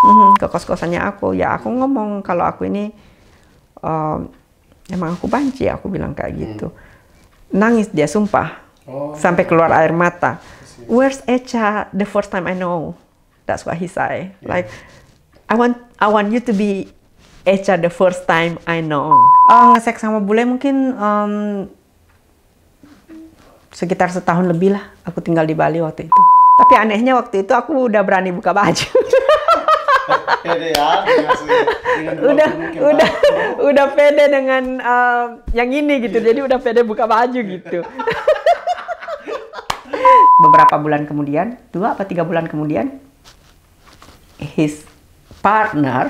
Mm-hmm. ke kos-kosannya aku ya aku ngomong kalau aku ini um, emang aku banci aku bilang kayak mm. gitu hmm. nangis dia sumpah oh. sampai keluar air mata where's Echa the first time I know that's what he say yeah. like I want I want you to be Echa the first time I know uh, oh, ngesek sama bule mungkin um, sekitar setahun lebih lah aku tinggal di Bali waktu itu tapi anehnya waktu itu aku udah berani buka baju pede ya udah udah udah pede dengan um, yang ini gitu. Iya. Jadi udah pede buka baju gitu. Beberapa bulan kemudian, dua atau tiga bulan kemudian, his partner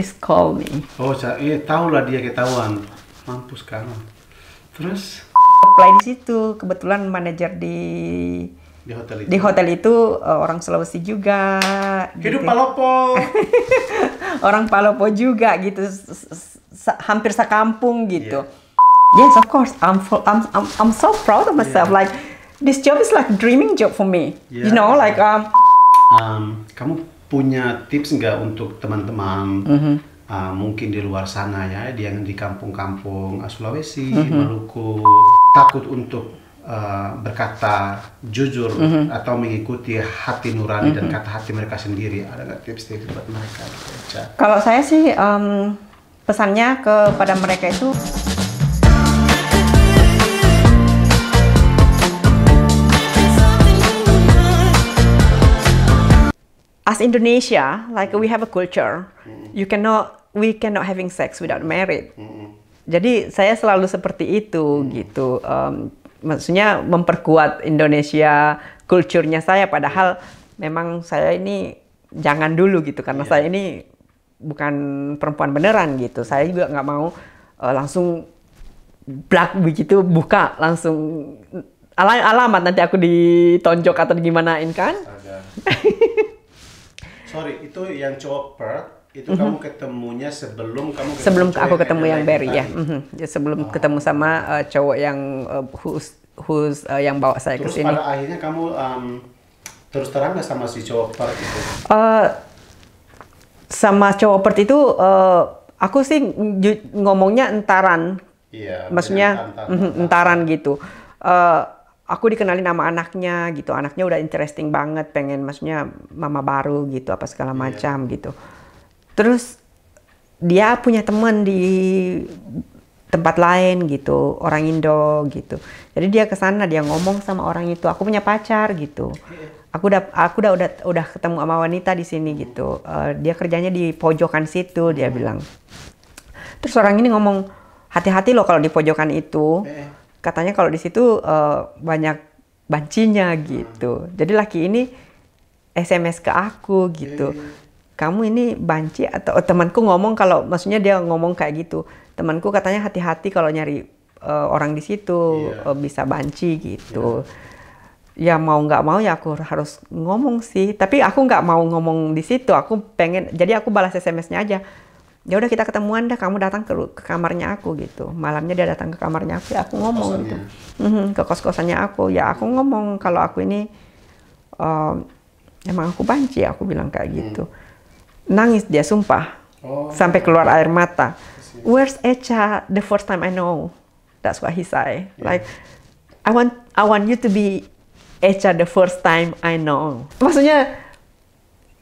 is call me. Oh, saya tahu lah dia ketahuan. Mampus kan Terus? Apply di situ, kebetulan manajer di di hotel itu. Di hotel itu uh, orang Sulawesi juga. Hidup gitu. Palopo. orang Palopo juga gitu, hampir sekampung gitu. Yeah. Yes, of course. I'm, full, I'm I'm I'm so proud of myself. Yeah. Like this job is like dreaming job for me. Yeah. You know, like um. um kamu punya tips nggak untuk teman-teman? Mm -hmm. Uh, mungkin di luar sana ya, yang di kampung-kampung uh, Sulawesi, mm -hmm. Maluku, takut untuk uh, berkata jujur mm -hmm. atau mengikuti hati nurani mm -hmm. dan mhm. kata hati mereka sendiri ada nggak tips-tips buat mereka gitu, kalau saya sih um, pesannya kepada mereka itu as Indonesia, like we have a culture, mhm. you cannot, we cannot having sex without marriage. Mhm. Jadi saya selalu seperti itu gitu. Um, maksudnya memperkuat Indonesia kulturnya saya padahal memang saya ini jangan dulu gitu karena yeah. saya ini bukan perempuan beneran gitu saya juga nggak mau uh, langsung black begitu buka langsung al alamat nanti aku ditonjok atau gimanain kan sorry itu yang cowok Perth itu mm -hmm. kamu ketemunya sebelum kamu ketemu sebelum aku ketemu yang, yang Barry ya mm -hmm. sebelum oh. ketemu sama uh, cowok yang uh, who's uh, yang bawa saya ke sini. Terus pada akhirnya kamu um, terus terang nggak sama si cowok itu? Uh, sama cowok itu uh, aku sih ngomongnya entaran. Iya. Maksudnya mhm, entaran gitu. Uh, aku dikenalin nama anaknya gitu. Anaknya udah interesting banget, pengen maksudnya mama baru gitu apa segala iya. macam yeah. gitu. Terus dia punya teman di tempat lain gitu orang Indo gitu jadi dia ke sana dia ngomong sama orang itu aku punya pacar gitu aku udah aku udah udah udah ketemu sama wanita di sini gitu uh, dia kerjanya di pojokan situ dia bilang terus orang ini ngomong hati-hati loh kalau di pojokan itu eh. katanya kalau di situ uh, banyak bancinya gitu hmm. jadi laki ini SMS ke aku gitu kamu ini banci atau temanku ngomong kalau maksudnya dia ngomong kayak gitu temanku katanya hati-hati kalau nyari uh, orang di situ yeah. Iya. uh, bisa banci gitu. Yeah. Ya mau nggak mau ya aku harus ngomong sih. Tapi aku nggak mau ngomong di situ. Aku pengen. Jadi aku balas SMS-nya aja. Ya udah kita ketemuan dah. Kamu datang ke, ke kamarnya aku gitu. Malamnya dia datang ke kamarnya aku. Ya aku ngomong gitu. Mm ke kos-kosannya aku. Ya aku ngomong kalau aku ini uh, emang aku banci. Aku bilang kayak hmm. gitu. Hmm. Nangis dia sumpah. Oh. Sampai keluar air mata where's Echa the first time I know? That's what he say. Yeah. Like, I want I want you to be Echa the first time I know. Maksudnya,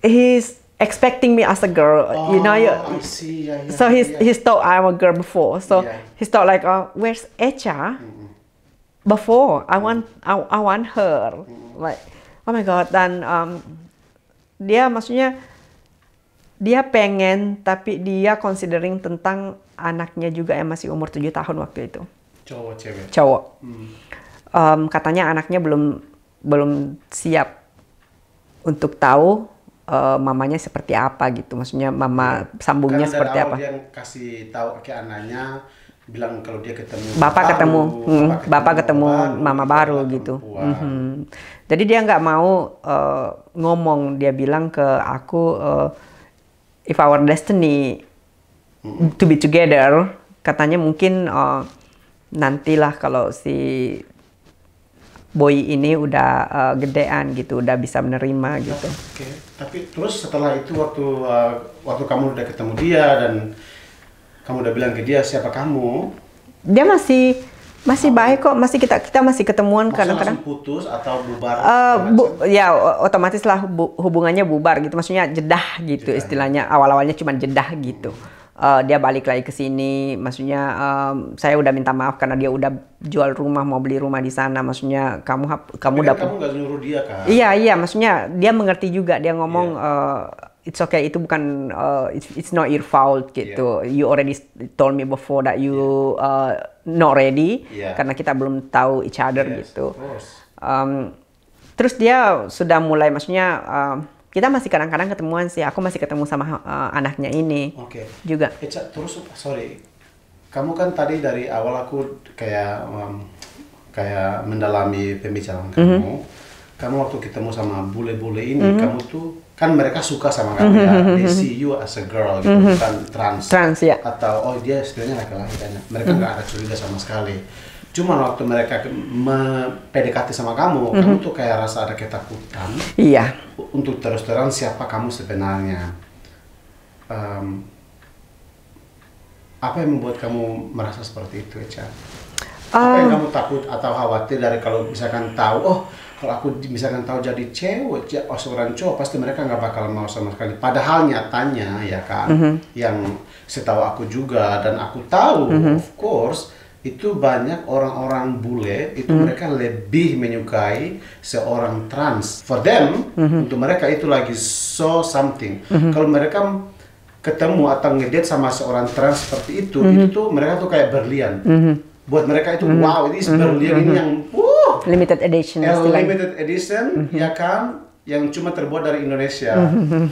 he's expecting me as a girl. Oh, you know, you, oh, I see. Yeah, yeah, so he's yeah. he's thought I'm a girl before. So yeah. he's thought like, oh, where's Echa? Mm -hmm. Before I mm-hmm. want I, I want her. Mm -hmm. Like, oh my god. Then um, dia maksudnya dia pengen tapi dia considering tentang anaknya juga yang masih umur 7 tahun waktu itu. Cowok cewek. Cowok. Hmm. Um, katanya anaknya belum belum siap untuk tahu uh, mamanya seperti apa gitu. Maksudnya mama ya. sambungnya Karena seperti apa. Dia kasih tahu ke anaknya bilang kalau dia ketemu bapak ketemu baru, hmm, bapak ketemu, bapak ketemu baru, mama baru gitu. Mm -hmm. Jadi dia nggak mau uh, ngomong. Dia bilang ke aku uh, if our destiny to be together katanya mungkin uh, nantilah kalau si boy ini udah uh, gedean gitu udah bisa menerima gitu. Oke. Okay. Tapi terus setelah itu waktu uh, waktu kamu udah ketemu dia dan kamu udah bilang ke dia siapa kamu? Dia masih masih oh. baik kok masih kita kita masih ketemuan kadang-kadang putus atau bubar uh, bu, ya otomatis lah bu, hubungannya bubar gitu maksudnya jedah gitu jedah. istilahnya awal-awalnya cuma jedah gitu hmm uh, dia balik lagi ke sini maksudnya um, saya udah minta maaf karena dia udah jual rumah mau beli rumah di sana maksudnya kamu hap, kamu udah? Kan kamu nggak nyuruh dia kan iya iya maksudnya dia mengerti juga dia ngomong yeah. Iya. uh, It's okay, itu bukan, uh, it's, it's not your fault iya. gitu. Yeah. You already told me before that you yeah. Iya. uh, not ready, yeah. karena kita belum tahu each other yes, gitu. Um, terus dia sudah mulai, maksudnya uh, kita masih kadang-kadang ketemuan sih aku masih ketemu sama uh, anaknya ini okay. juga Eca, eh, terus sorry kamu kan tadi dari awal aku kayak um, kayak mendalami pembicaraan mm -hmm. kamu mhm. kamu waktu ketemu sama bule-bule ini mm -hmm. kamu tuh kan mereka suka sama kamu mm -hmm. ya mhm, they mhm. see you as a girl gitu mm -hmm. bukan trans trans ya atau oh dia sebenarnya laki-laki kan. mereka nggak mm -hmm. ada curiga sama sekali cuma waktu mereka mendekati sama kamu, mm -hmm. kamu tuh kayak rasa ada ketakutan. Iya. Untuk terus terang siapa kamu sebenarnya. Um, apa yang membuat kamu merasa seperti itu, Echa? Um, apa yang kamu takut atau khawatir dari kalau misalkan tahu, oh kalau aku misalkan tahu jadi cewek, oh seorang cowok pasti mereka nggak bakal mau sama sekali. Padahal nyatanya ya kan, mm -hmm. yang setahu aku juga dan aku tahu, mm -hmm. of course itu banyak orang-orang bule itu mm. mereka lebih menyukai seorang trans for them mm-hmm. untuk mereka itu lagi so something mm-hmm. kalau mereka ketemu atau ngedate sama seorang trans seperti itu mm-hmm. itu mereka tuh kayak berlian mm-hmm. buat mereka itu mm-hmm. wow ini mm-hmm. berlian mm-hmm. ini hmm. yang uh, limited edition yang limited edition mm-hmm. ya kan yang cuma terbuat dari Indonesia mm-hmm.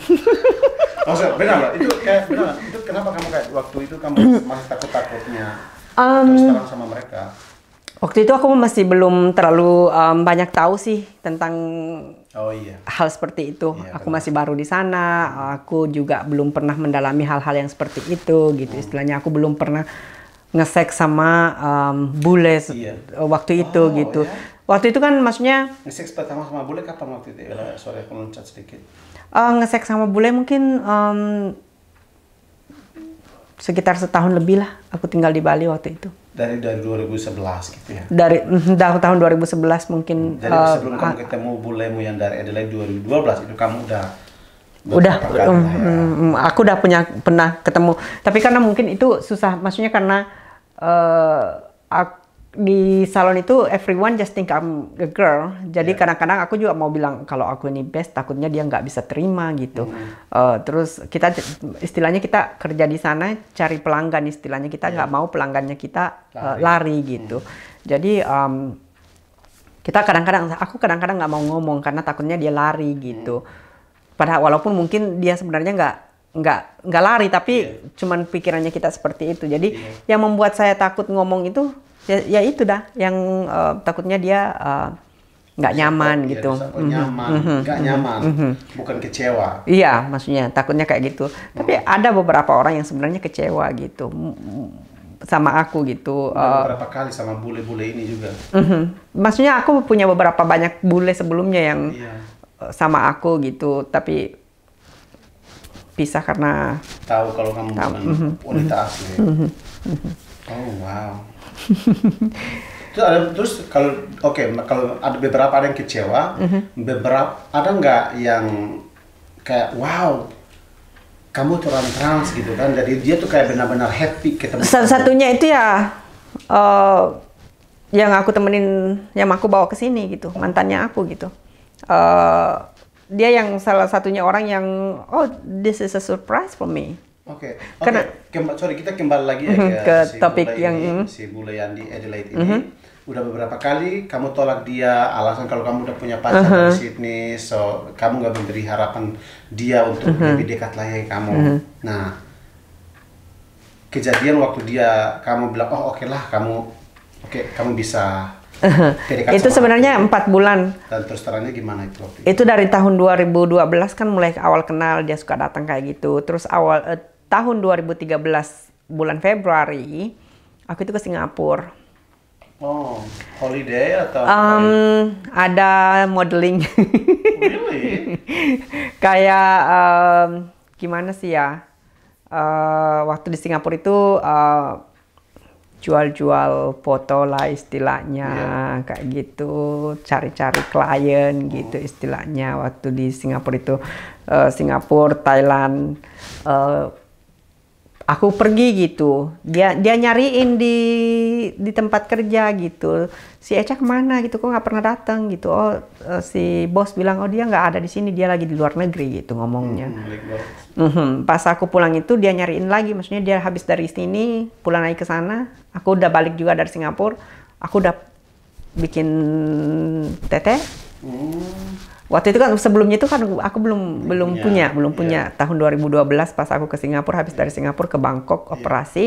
maksudnya benar itu kayak benar itu kenapa kamu kayak waktu itu kamu masih takut takutnya um, terus terang sama mereka? Waktu itu aku masih belum terlalu um, banyak tahu sih tentang oh, iya. hal seperti itu. Iya, aku benar. masih baru di sana. Aku juga belum pernah mendalami hal-hal yang seperti itu gitu. Hmm. Istilahnya aku belum pernah ngesek sama um, bule iya. Eh, waktu itu oh, gitu. Iya? Waktu itu kan maksudnya ngesek pertama sama bule kapan waktu itu? Eh, sorry aku loncat sedikit. Uh, eh, ngesek sama bule mungkin um, sekitar setahun lebih lah aku tinggal di Bali waktu itu. Dari dari 2011 gitu ya. Dari dari tahun 2011 mungkin. Dari uh, eh, sebelum kamu ah. ketemu bulemu yang dari Adelaide 2012 itu kamu udah udah um, ya. Mm, mm, mm, aku udah punya pernah ketemu tapi karena mungkin itu susah maksudnya karena uh, eh, aku di salon itu everyone just think I'm a girl. Jadi kadang-kadang yeah. aku juga mau bilang kalau aku ini best, takutnya dia nggak bisa terima gitu. Mm. Uh, terus kita istilahnya kita kerja di sana cari pelanggan istilahnya kita nggak yeah. mau pelanggannya kita eh, lari, uh, lari gitu. Mm. Jadi um, kita kadang-kadang aku kadang-kadang nggak mau ngomong karena takutnya dia lari gitu. Hmm. Padahal walaupun mungkin dia sebenarnya nggak nggak nggak lari tapi yeah. cuman pikirannya kita seperti itu. Jadi yeah. yang membuat saya takut ngomong itu ya, ya itu dah yang uh, takutnya dia uh, nyaman ya, gitu. Mhm. Mhm. nggak mm -hmm. nyaman, nggak mm -hmm. nyaman, mm -hmm. bukan kecewa. Iya, maksudnya takutnya kayak gitu. Hmm. Tapi ada beberapa orang yang sebenarnya kecewa gitu sama aku gitu. Udah eh. beberapa kali sama bule-bule ini juga. Mm -hmm. Maksudnya aku punya beberapa banyak bule sebelumnya yang iya. sama aku gitu, tapi pisah karena tahu kalau kamu tahu. bukan mm -hmm. wanita asli. Mm -hmm. Oh wow terus, ada, terus kalau oke okay, kalau ada beberapa ada yang kecewa, mm -hmm. beberapa ada nggak yang kayak wow kamu tuh orang trans gitu kan, jadi dia tuh kayak benar-benar happy kita Satu satunya itu ya uh, yang aku temenin, yang aku bawa ke sini gitu, mantannya aku gitu. Uh, dia yang salah satunya orang yang oh this is a surprise for me Oke, okay. karena Kemba, sorry kita kembali lagi ya mhm, ke, ke si topik Bule yang ini, si Bule yang di Adelaide ini. Mm -hmm. Udah beberapa kali kamu tolak dia alasan kalau kamu udah punya pacar uh mhm. -huh. di Sydney, so kamu nggak memberi harapan dia untuk uh mhm. -huh. lebih dekat lagi ya kamu. Uh -huh. Nah, kejadian waktu dia kamu bilang oh oke okay lah kamu oke okay, kamu bisa Dekat itu sebenarnya empat bulan. Dan terus terangnya gimana itu waktu itu? Itu dari tahun 2012 kan mulai awal kenal dia suka datang kayak gitu. Terus awal eh, tahun 2013 bulan Februari aku itu ke Singapura. Oh, holiday atau? Um, ada modeling. really? Kayak um, gimana sih ya? Uh, waktu di Singapura itu jual eh, jual-jual foto lah istilahnya yeah. kayak gitu cari-cari klien oh. gitu istilahnya waktu di Singapura itu uh, Singapura Thailand uh, aku pergi gitu dia dia nyariin di di tempat kerja gitu si Eca kemana gitu kok nggak pernah datang gitu oh eh, si bos bilang oh dia nggak ada di sini dia lagi di luar negeri gitu ngomongnya hmm, mm-hmm. pas aku pulang itu dia nyariin lagi maksudnya dia habis dari sini pulang lagi ke sana aku udah balik juga dari Singapura aku udah bikin teteh oh. hmm waktu itu kan sebelumnya itu kan aku belum belum punya belum iya. punya tahun 2012 pas aku ke Singapura habis dari iya. Singapura ke Bangkok iya. operasi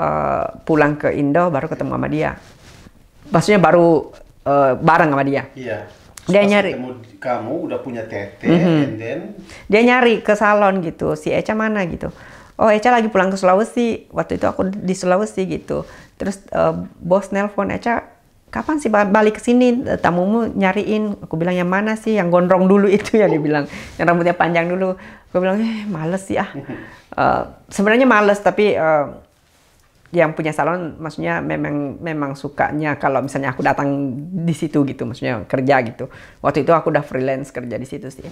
uh, pulang ke Indo baru ketemu sama dia maksudnya baru uh, bareng sama dia yeah. dia nyari kamu udah punya tete mm -hmm. and then dia nyari ke salon gitu si Eca mana gitu oh Eca lagi pulang ke Sulawesi waktu itu aku di Sulawesi gitu terus uh, bos nelpon Eca kapan sih balik ke sini tamumu nyariin aku bilang yang mana sih yang gondrong dulu itu ya dibilang yang rambutnya panjang dulu aku bilang eh males sih ah uh, sebenarnya males tapi uh, yang punya salon maksudnya memang memang sukanya kalau misalnya aku datang di situ gitu maksudnya kerja gitu waktu itu aku udah freelance kerja di situ sih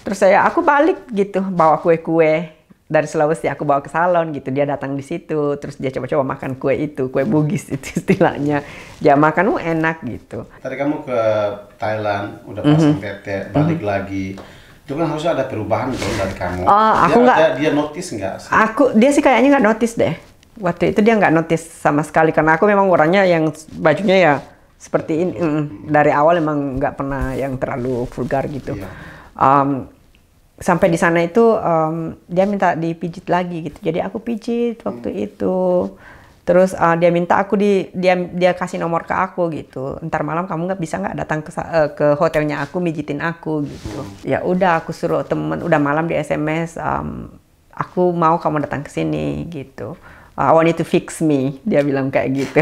terus saya aku balik gitu bawa kue-kue dari Sulawesi aku bawa ke salon gitu dia datang di situ terus dia coba-coba makan kue itu kue bugis itu istilahnya dia makan uh enak gitu tadi kamu ke Thailand udah pasang mm -hmm. tete balik mm -hmm. lagi itu kan harusnya ada perubahan dong dari kamu oh, aku dia, dia notice nggak sih aku dia sih kayaknya nggak notice deh waktu itu dia nggak notice sama sekali karena aku memang orangnya yang bajunya ya seperti ini mm, dari awal emang nggak pernah yang terlalu vulgar gitu yeah. um, sampai di sana itu um, dia minta dipijit lagi gitu jadi aku pijit waktu hmm. itu terus uh, dia minta aku di dia dia kasih nomor ke aku gitu ntar malam kamu nggak bisa nggak datang ke uh, ke hotelnya aku mijitin aku gitu hmm. ya udah aku suruh temen udah malam di sms um, aku mau kamu datang ke sini gitu Ah, I want you to fix me. Dia bilang kayak gitu.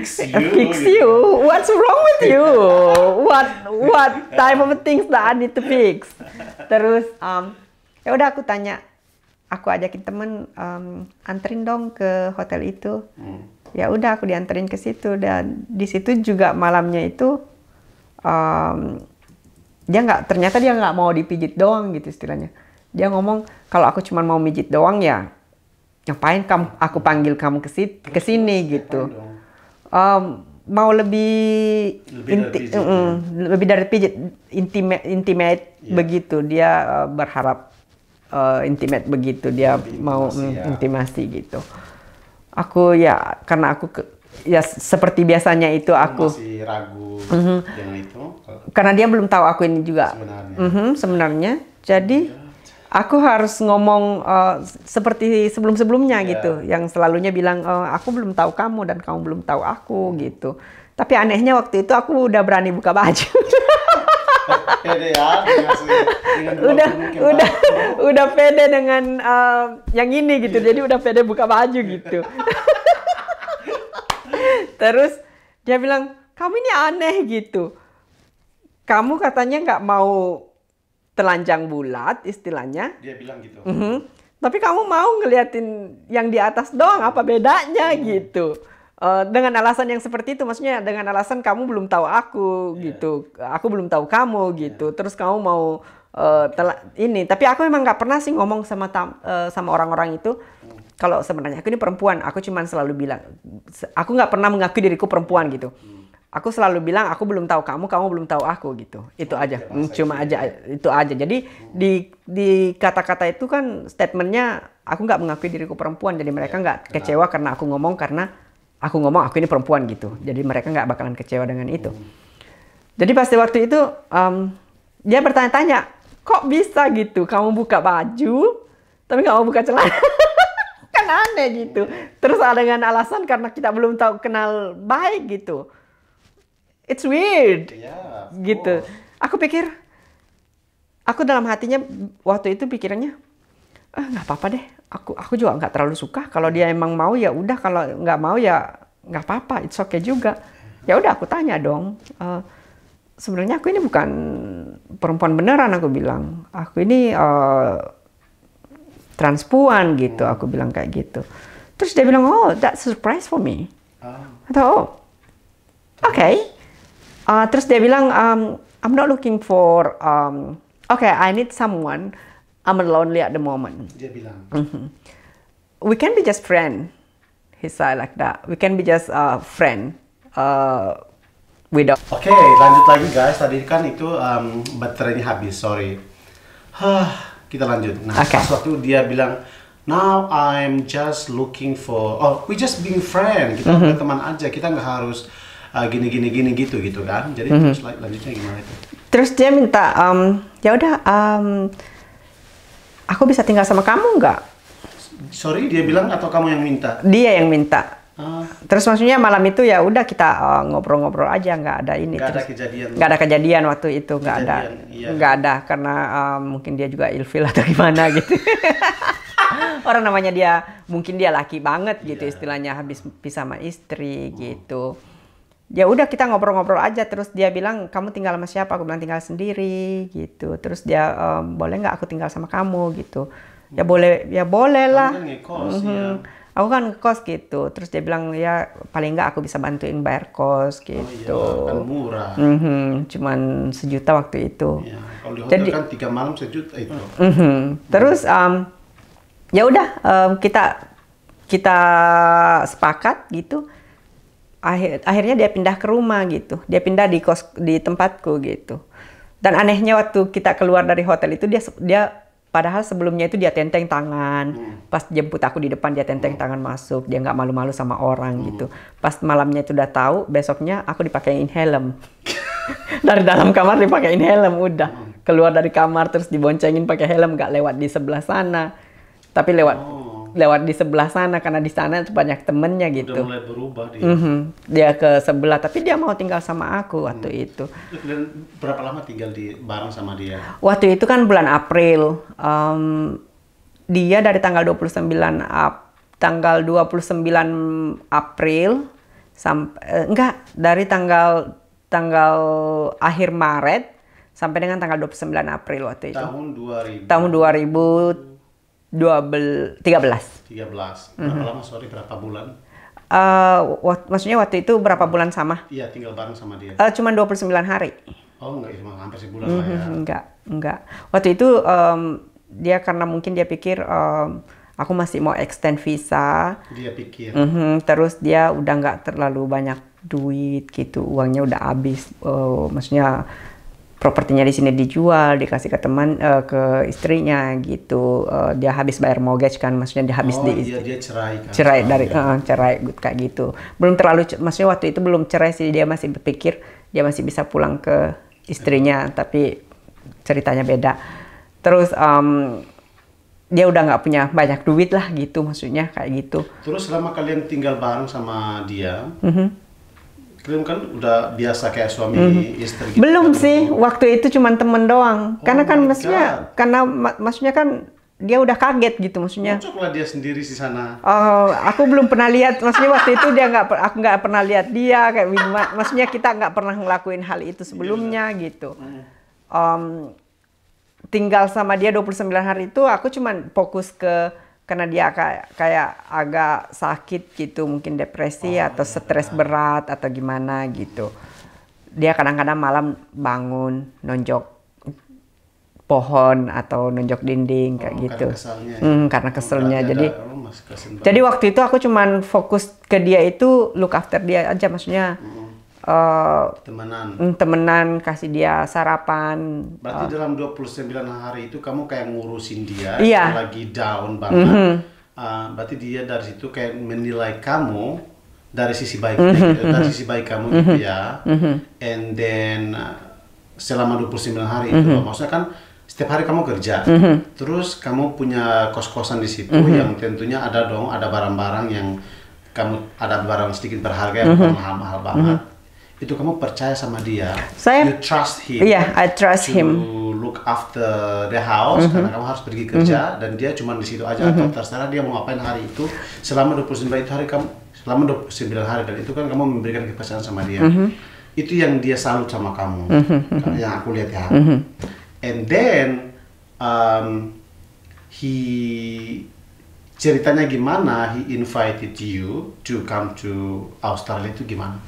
fix you. fix you. What's wrong with you? What what type of things that I need to fix? Terus um, ya udah aku tanya, aku ajakin temen um, anterin dong ke hotel itu. Hmm. Ya udah aku dianterin ke situ dan di situ juga malamnya itu um, dia nggak ternyata dia nggak mau dipijit doang gitu istilahnya. Dia ngomong kalau aku cuma mau mijit doang ya ngapain kamu aku panggil kamu ke kesini ke sini gitu um, mau lebih lebih, dari, pijit, uh, intimate intimate yeah. begitu dia uh, berharap uh, intimate begitu dia lebih mau intimasi, ya. intimasi gitu aku ya karena aku ke, ya seperti biasanya itu aku, masih ragu uh mhm. -huh. itu karena dia belum tahu aku ini juga sebenarnya, uh mhm, -huh, sebenarnya. jadi ya aku harus ngomong uh, seperti sebelum-sebelumnya yeah. gitu, yang selalunya bilang uh, aku belum tahu kamu dan kamu belum tahu aku hmm. gitu. Tapi anehnya waktu itu aku udah berani buka baju. Eh, ya, udah udah udah pede dengan uh, yang ini gitu, iya. jadi udah pede buka baju gitu. Terus dia bilang kamu ini aneh gitu. Kamu katanya nggak mau telanjang bulat istilahnya. Dia bilang gitu. Mm -hmm. Tapi kamu mau ngeliatin yang di atas doang apa bedanya mm -hmm. gitu. Uh, dengan alasan yang seperti itu maksudnya dengan alasan kamu belum tahu aku yeah. gitu. Aku belum tahu kamu iya. gitu. Terus kamu mau uh, ini tapi aku memang nggak pernah sih ngomong sama uh, sama orang-orang itu mm. kalau sebenarnya aku ini perempuan. Aku cuman selalu bilang aku nggak pernah mengakui diriku perempuan gitu. Mm aku selalu bilang aku belum tahu kamu kamu belum tahu aku gitu itu aja cuma aja itu aja jadi di di kata-kata itu kan statementnya aku nggak mengakui diriku perempuan jadi mereka iya, nggak kecewa karena aku ngomong karena aku ngomong aku ini perempuan gitu jadi mereka nggak bakalan kecewa dengan itu hmm. jadi pasti waktu itu um, dia bertanya-tanya kok bisa gitu kamu buka baju tapi nggak mau buka celana kan aneh gitu terus ada dengan alasan karena kita belum tahu kenal baik gitu it's weird yeah, gitu Cool. aku pikir aku dalam hatinya waktu itu pikirannya ah nggak apa-apa deh aku aku juga nggak terlalu suka kalau dia emang mau ya udah kalau nggak mau ya nggak apa-apa it's okay juga ya udah aku tanya dong uh, sebenarnya aku ini bukan perempuan beneran aku bilang aku ini uh, transpuan gitu hmm. aku bilang kayak gitu terus dia bilang oh that's surprise for me atau ah. oh oke okay Uh, terus dia bilang, um, I'm not looking for, um, okay, I need someone. I'm lonely at the moment. Dia bilang. Mm -hmm. We can be just friend. He said like that. We can be just uh, friend. Uh, without. Oke, okay, lanjut lagi guys. Tadi kan itu um, baterainya habis. Sorry. Huh, kita lanjut. Nah, okay. pas waktu dia bilang, Now I'm just looking for, oh, we just being friend. Kita mm -hmm. teman aja. Kita nggak harus uh, gini gini gini gitu gitu kan jadi mm -hmm. terus lanjutnya gimana itu terus dia minta um, ya udah um, aku bisa tinggal sama kamu nggak sorry dia bilang atau kamu yang minta dia yang minta ah. Terus maksudnya malam itu ya udah kita eh, ngobrol-ngobrol uh, aja nggak ada ini. Nggak ada kejadian. Nggak ada kejadian waktu itu nggak ada. Iya. Nggak iya. ada karena um, mungkin dia juga ilfil atau gimana gitu. Orang namanya dia mungkin dia laki banget gitu yeah. istilahnya habis pisah sama istri hmm. gitu ya udah kita ngobrol-ngobrol aja terus dia bilang kamu tinggal sama siapa aku bilang tinggal sendiri gitu terus dia ehm, boleh nggak aku tinggal sama kamu gitu ya hmm. boleh ya boleh lah kan mhm. iya. aku kan kos gitu terus dia bilang ya paling nggak aku bisa bantuin bayar kos gitu oh, iya, gitu. kan murah mm -hmm. cuman sejuta waktu itu ya, kalau di hotel jadi kan tiga malam sejuta itu mm -hmm. terus um, ya udah um, kita kita sepakat gitu akhir akhirnya dia pindah ke rumah gitu dia pindah di kos di tempatku gitu dan anehnya waktu kita keluar dari hotel itu dia dia padahal sebelumnya itu dia tenteng tangan hmm. pas jemput aku di depan dia tenteng hmm. tangan masuk dia nggak malu-malu sama orang hmm. gitu pas malamnya itu udah tahu besoknya aku dipakaiin helm dari dalam kamar dipakaiin helm udah hmm. keluar dari kamar terus diboncengin pakai helm nggak lewat di sebelah sana tapi lewat oh lewat di sebelah sana karena di sana tuh banyak temennya gitu. Udah mulai berubah dia. Mm -hmm. Dia ke sebelah, tapi dia mau tinggal sama aku waktu hmm. itu. Dan berapa lama tinggal di bareng sama dia? Waktu itu kan bulan April. Um, dia dari tanggal 29 ap, tanggal 29 April sampai eh, enggak dari tanggal tanggal akhir Maret sampai dengan tanggal 29 April waktu itu. Tahun 2000. Tahun 2000 12 13. 13. Berapa mm -hmm. lama sorry berapa bulan? Uh, eh, wak maksudnya waktu itu berapa bulan sama? Iya, tinggal bareng sama dia. Uh, cuman 29 hari. Oh, enggak iya, cuma hampir sebulan mm -hmm. lah ya. Enggak, enggak. Waktu itu um, dia karena mungkin dia pikir um, aku masih mau extend visa. Dia pikir. Mm -hmm, terus dia udah enggak terlalu banyak duit gitu, uangnya udah habis. Uh, maksudnya propertinya di sini dijual, dikasih ke teman uh, ke istrinya gitu. Uh, dia habis bayar mortgage kan, maksudnya dia habis oh, di dia, dia cerai kan. Cerai oh, dari uh, cerai kayak gitu. Belum terlalu maksudnya waktu itu belum cerai sih, dia masih berpikir dia masih bisa pulang ke istrinya, tapi ceritanya beda. Terus um, dia udah nggak punya banyak duit lah gitu maksudnya kayak gitu. Terus selama kalian tinggal bareng sama dia, mm -hmm belum kan udah biasa kayak suami -hmm. istri gitu. Belum kan? sih, waktu itu cuma temen doang. Oh karena kan maksudnya karena mak maksudnya kan dia udah kaget gitu maksudnya. Muncul dia sendiri di sana. Oh, aku belum pernah lihat. Maksudnya waktu itu dia nggak, aku nggak pernah lihat dia kayak gimana. Maksudnya kita nggak pernah ngelakuin hal itu iya, sebelumnya yeah. gitu. Um, tinggal sama dia 29 hari itu aku cuman fokus ke karena dia kayak kayak agak sakit gitu mungkin depresi oh, atau stres iya. berat atau gimana gitu dia kadang-kadang malam bangun nonjok pohon atau nonjok dinding kayak gitu karena keselnya, hmm, karena keselnya jadi jadi waktu itu aku cuman fokus ke dia itu look after dia aja maksudnya hmm uh, temenan eh, temenan kasih dia sarapan berarti uh, dalam 29 hari itu kamu kayak ngurusin dia iya. lagi down banget mm -hmm. uh, berarti dia dari situ kayak menilai kamu dari sisi baik mm -hmm. dari, dari mhm. sisi baik kamu mm -hmm. ya mm -hmm. and then ah, selama 29 hari mm -hmm. itu mhm. maksudnya kan setiap hari kamu kerja, mm -hmm. terus kamu punya kos-kosan di situ mm -hmm. yang tentunya ada dong, ada barang-barang yang kamu ada barang sedikit berharga yang mm -hmm. banget. Mm -hmm itu kamu percaya sama dia, saya you trust him. Iya, yeah, I trust to him. look after the house mm -hmm. karena mhm. kamu harus pergi kerja mm -hmm. dan dia cuma di situ aja mm -hmm. atau terserah dia mau ngapain hari itu selama 29 itu hari kamu selama 29 hari dan itu kan kamu memberikan kepercayaan sama dia. Mm -hmm. Itu yang dia salut sama kamu. Mm -hmm. Yang aku lihat ya. Mm -hmm. And then um, he ceritanya gimana he invited you to come to Australia itu gimana?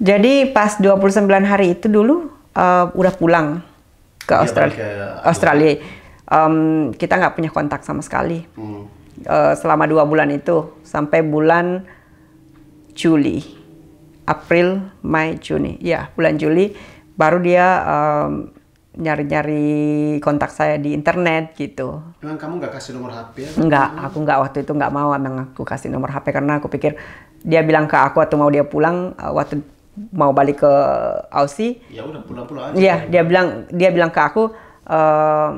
Jadi pas 29 hari itu dulu uh, udah pulang ke ya, Australia. Ke Australia. Um, kita nggak punya kontak sama sekali. Hmm. Uh, selama dua bulan itu sampai bulan Juli, April, Mei, Juni. Ya bulan Juli baru dia um, nyari-nyari kontak saya di internet gitu. Emang kamu nggak kasih nomor HP? Nggak, aku nggak waktu itu nggak mau emang aku kasih nomor HP karena aku pikir dia bilang ke aku atau mau dia pulang eh, waktu mau balik ke Aussie. Ya udah pulang-pulang aja. Iya, dia bilang dia bilang ke aku uh,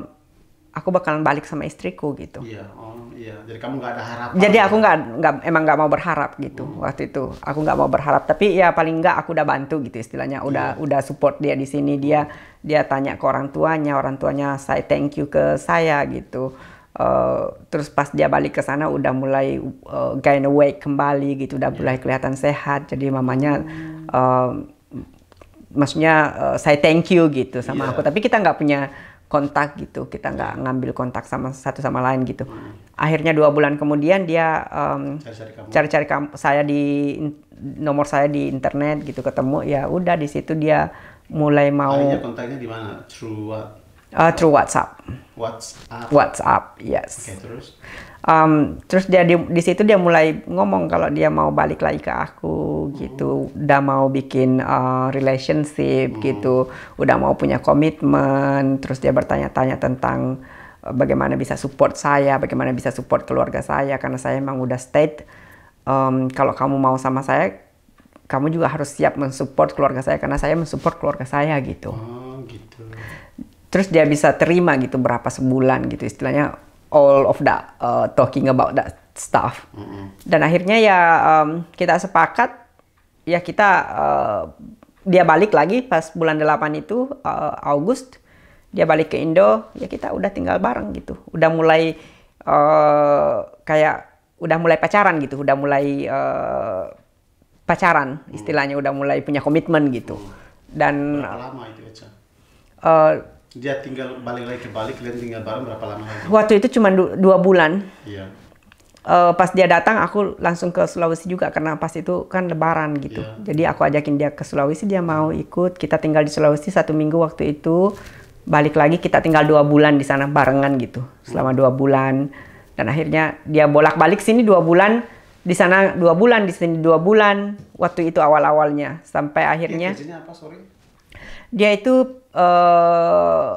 aku bakalan balik sama istriku gitu. Iya, oh iya. Jadi kamu nggak ada harapan. Jadi aku nggak nggak emang nggak mau berharap gitu hmm. waktu itu. Aku nggak mau berharap, tapi ya paling nggak aku udah bantu gitu istilahnya. Udah yeah. udah support dia di sini. Dia dia tanya ke orang tuanya, orang tuanya saya thank you ke saya gitu. Uh, terus pas dia balik ke sana udah mulai uh, gain weight kembali gitu, udah yeah. mulai kelihatan sehat. Jadi mamanya hmm maksudnya uh, eh, saya thank you gitu sama yeah. aku tapi kita nggak punya kontak gitu kita nggak iya. ngambil kontak sama satu sama lain gitu hmm. akhirnya dua bulan kemudian dia cari-cari kamu. saya di nomor saya di internet gitu ketemu ya udah di situ dia mulai mau akhirnya kontaknya di mana through what? Uh, through WhatsApp WhatsApp WhatsApp yes okay, terus um, terus dia di, di situ dia mulai ngomong kalau dia mau balik lagi ke aku gitu hmm. udah mau bikin uh, relationship hmm. gitu udah mau punya komitmen terus dia bertanya-tanya tentang eh, bagaimana bisa support saya bagaimana bisa support keluarga saya karena saya emang udah state um, kalau kamu mau sama saya kamu juga harus siap mensupport keluarga saya karena saya mensupport keluarga saya gitu. Oh, gitu. Terus dia bisa terima gitu berapa sebulan gitu istilahnya all of that uh, talking about that stuff. Mm -hmm. Dan akhirnya ya um, kita sepakat ya kita uh, dia balik lagi pas bulan 8 itu uh, August dia balik ke Indo ya kita udah tinggal bareng gitu. Udah mulai uh, kayak udah mulai pacaran gitu, udah mulai uh, pacaran istilahnya udah mulai punya komitmen gitu. Dan Uh, dia tinggal balik lagi ke Bali, kalian tinggal bareng berapa lama lagi? Waktu itu cuma du dua bulan. Iya. Uh, pas dia datang aku langsung ke Sulawesi juga karena pas itu kan Lebaran gitu. Yeah. Jadi aku ajakin dia ke Sulawesi, dia mau ikut. Kita tinggal di Sulawesi satu minggu waktu itu. Balik lagi kita tinggal dua bulan di sana barengan gitu selama dua bulan. Dan akhirnya dia bolak-balik sini dua bulan di sana dua bulan di sini dua bulan waktu itu awal-awalnya sampai akhirnya. Ya, apa sorry? dia itu uh, eh,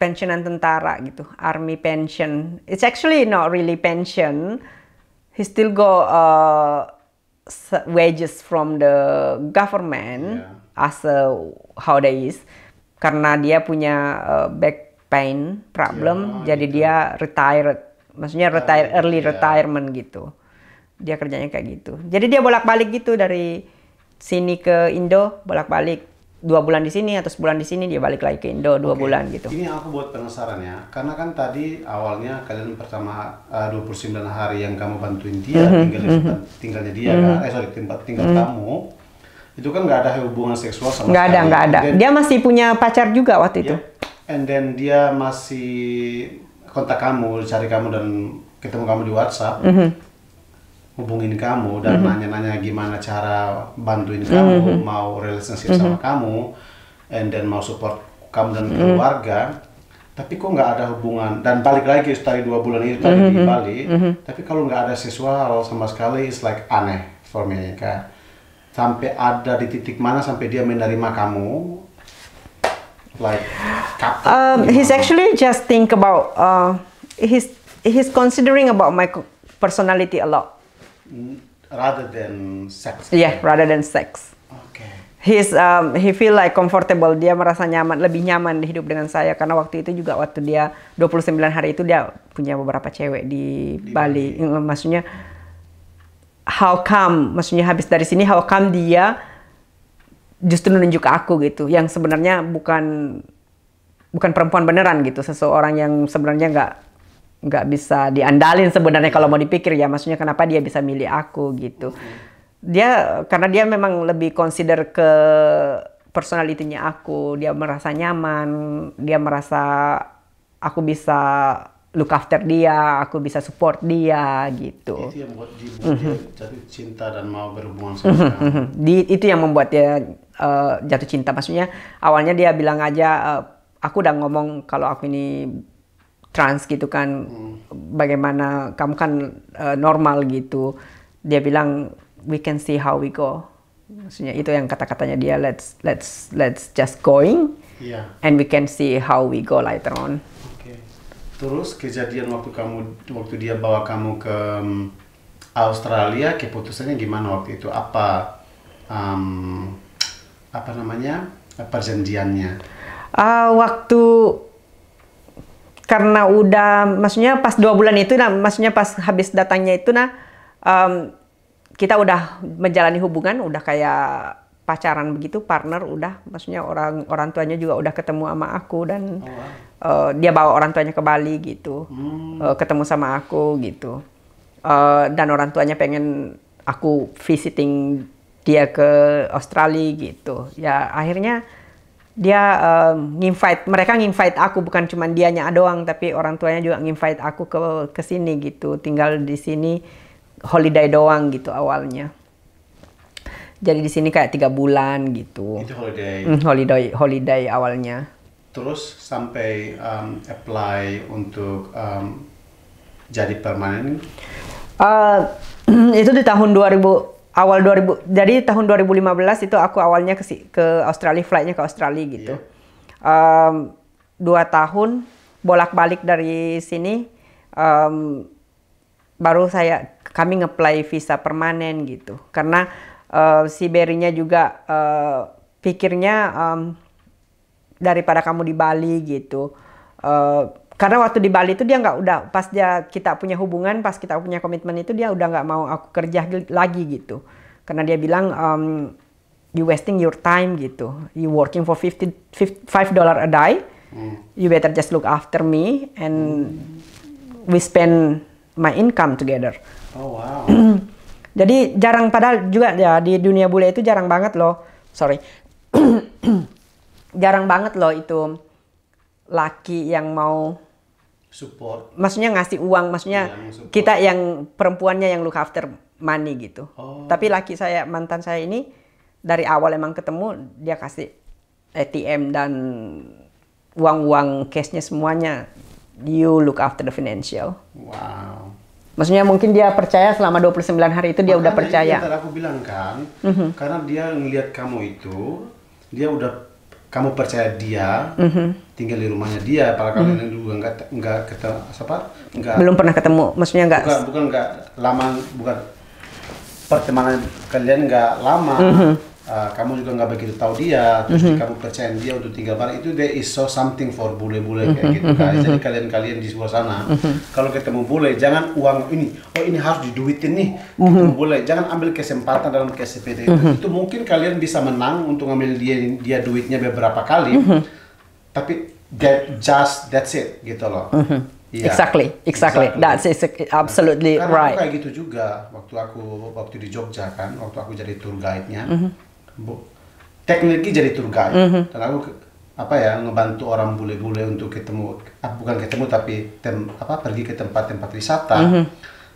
pensiunan tentara gitu, army pension. It's actually not really pension. He still go uh, eh, wages from the government yeah. as a how they is karena dia punya uh, back pain problem yeah, jadi gitu. dia retired maksudnya retire early yeah. retirement gitu dia kerjanya kayak gitu jadi dia bolak-balik gitu dari sini ke Indo bolak-balik dua bulan di sini atau sebulan di sini dia balik lagi ke Indo dua okay. bulan gitu. Ini aku buat penasaran ya, karena kan tadi awalnya kalian pertama eh, uh, 29 hari yang kamu bantuin dia mm -hmm. tinggal mm -hmm. tinggalnya dia mm -hmm. kan, eh sorry tempat tinggal mm -hmm. kamu itu kan nggak ada hubungan seksual sama nggak ada nggak ada. Then, dia masih punya pacar juga waktu yeah. itu. And then dia masih kontak kamu, cari kamu dan ketemu kamu di WhatsApp. Mm -hmm hubungin kamu dan mm-hmm. nanya-nanya gimana cara bantuin kamu mm-hmm. mau relationship mm-hmm. sama mhm. kamu and then mau support kamu dan mm-hmm. keluarga tapi kok nggak ada hubungan dan balik lagi setelah dua bulan itu tadi mm-hmm. di Bali mm-hmm. tapi kalau nggak ada sesuatu sama sekali it's like aneh for me kayak sampai ada di titik mana sampai dia menerima kamu like um, he's actually just think about uh, he's he's considering about my personality a lot rather than sex. Yeah, rather than sex. Okay. He's um, he feel like comfortable. Dia merasa nyaman, lebih nyaman hidup dengan saya karena waktu itu juga waktu dia 29 hari itu dia punya beberapa cewek di, di Bali. Bali. Mm, maksudnya how come? Maksudnya habis dari sini how come dia justru menunjuk aku gitu yang sebenarnya bukan bukan perempuan beneran gitu seseorang yang sebenarnya nggak nggak bisa diandalin sebenarnya kalau mau dipikir ya maksudnya kenapa dia bisa milih aku gitu hmm. dia karena dia memang lebih consider ke personalitinya aku dia merasa nyaman dia merasa aku bisa look after dia aku bisa support dia gitu itu yang membuat dia mhm. jatuh cinta dan mau berhubungan sama mm itu yang membuat dia uh, jatuh cinta maksudnya awalnya dia bilang aja uh, aku udah ngomong kalau aku ini trans gitu kan hmm. bagaimana kamu kan uh, normal gitu dia bilang we can see how we go maksudnya itu yang kata-katanya dia let's let's let's just going yeah. and we can see how we go later on terus kejadian waktu kamu waktu dia bawa kamu ke mm, Australia keputusannya gimana waktu itu apa um, apa namanya perjanjiannya uh, waktu karena udah maksudnya pas dua bulan itu nah maksudnya pas habis datangnya itu nah um, kita udah menjalani hubungan udah kayak pacaran begitu partner udah maksudnya orang orang tuanya juga udah ketemu sama aku dan oh, wow. uh, dia bawa orang tuanya ke Bali gitu hmm. uh, ketemu sama aku gitu uh, dan orang tuanya pengen aku visiting dia ke Australia gitu ya akhirnya dia uh, nginvite mereka nginvite aku bukan cuma dianya doang tapi orang tuanya juga nginvite aku ke ke sini gitu tinggal di sini holiday doang gitu awalnya jadi di sini kayak tiga bulan gitu itu holiday mm, holiday holiday awalnya terus sampai um, apply untuk um, jadi permanen uh, eh, itu di tahun 2000 awal 2000 jadi tahun 2015 itu aku awalnya ke ke Australia flightnya ke Australia iya. gitu yeah. um, dua tahun bolak-balik dari sini um, baru saya kami ngeplay visa permanen gitu karena uh, si Berinya juga uh, pikirnya um, daripada kamu di Bali gitu uh, karena waktu di Bali itu dia nggak udah pas dia kita punya hubungan pas kita punya komitmen itu dia udah nggak mau aku kerja lagi gitu karena dia bilang um, you wasting your time gitu you working for fifty five dollar a day hmm. you better just look after me and we spend my income together oh wow jadi jarang padahal juga ya di dunia bule itu jarang banget loh sorry jarang banget loh itu laki yang mau support maksudnya ngasih uang maksudnya yang kita yang perempuannya yang look after money gitu oh. tapi laki saya mantan saya ini dari awal emang ketemu dia kasih ATM dan uang-uang cashnya semuanya you look after the financial wow Maksudnya mungkin dia percaya selama 29 hari itu dia Makanya udah percaya. Yang aku bilang kan, mm -hmm. karena dia ngelihat kamu itu, dia udah kamu percaya dia mm -hmm. tinggal di rumahnya dia para kalian mm -hmm. dulu enggak enggak ketemu apa nggak belum pernah ketemu maksudnya enggak bukan bukan enggak lama bukan pertemanan kalian enggak lama mm -hmm uh, kamu juga nggak begitu tahu dia, terus mm -hmm. kamu percaya dia untuk tinggal bareng itu dia is so something for bule-bule mm -hmm. kayak mhm, gitu guys. Mhm, jadi mhm. kalian-kalian di sana mm -hmm. kalau ketemu bule jangan uang ini, oh ini harus diduitin nih. Mm -hmm. Ketemu bule jangan ambil kesempatan dalam KSPD itu. Mm -hmm. Itu mungkin kalian bisa menang untuk ngambil dia dia duitnya beberapa kali. Mm -hmm. Tapi that just that's it gitu loh. Mm -hmm. Yeah. Exactly, exactly. exactly. That's nah, absolutely Karena right. Karena kayak gitu juga waktu aku waktu di Jogja kan, waktu aku jadi tour guide-nya. Mm -hmm teknologi jadi tour guide mm -hmm. dan aku apa ya ngebantu orang bule-bule untuk ketemu ah, bukan ketemu tapi tem, apa pergi ke tempat-tempat wisata mm -hmm.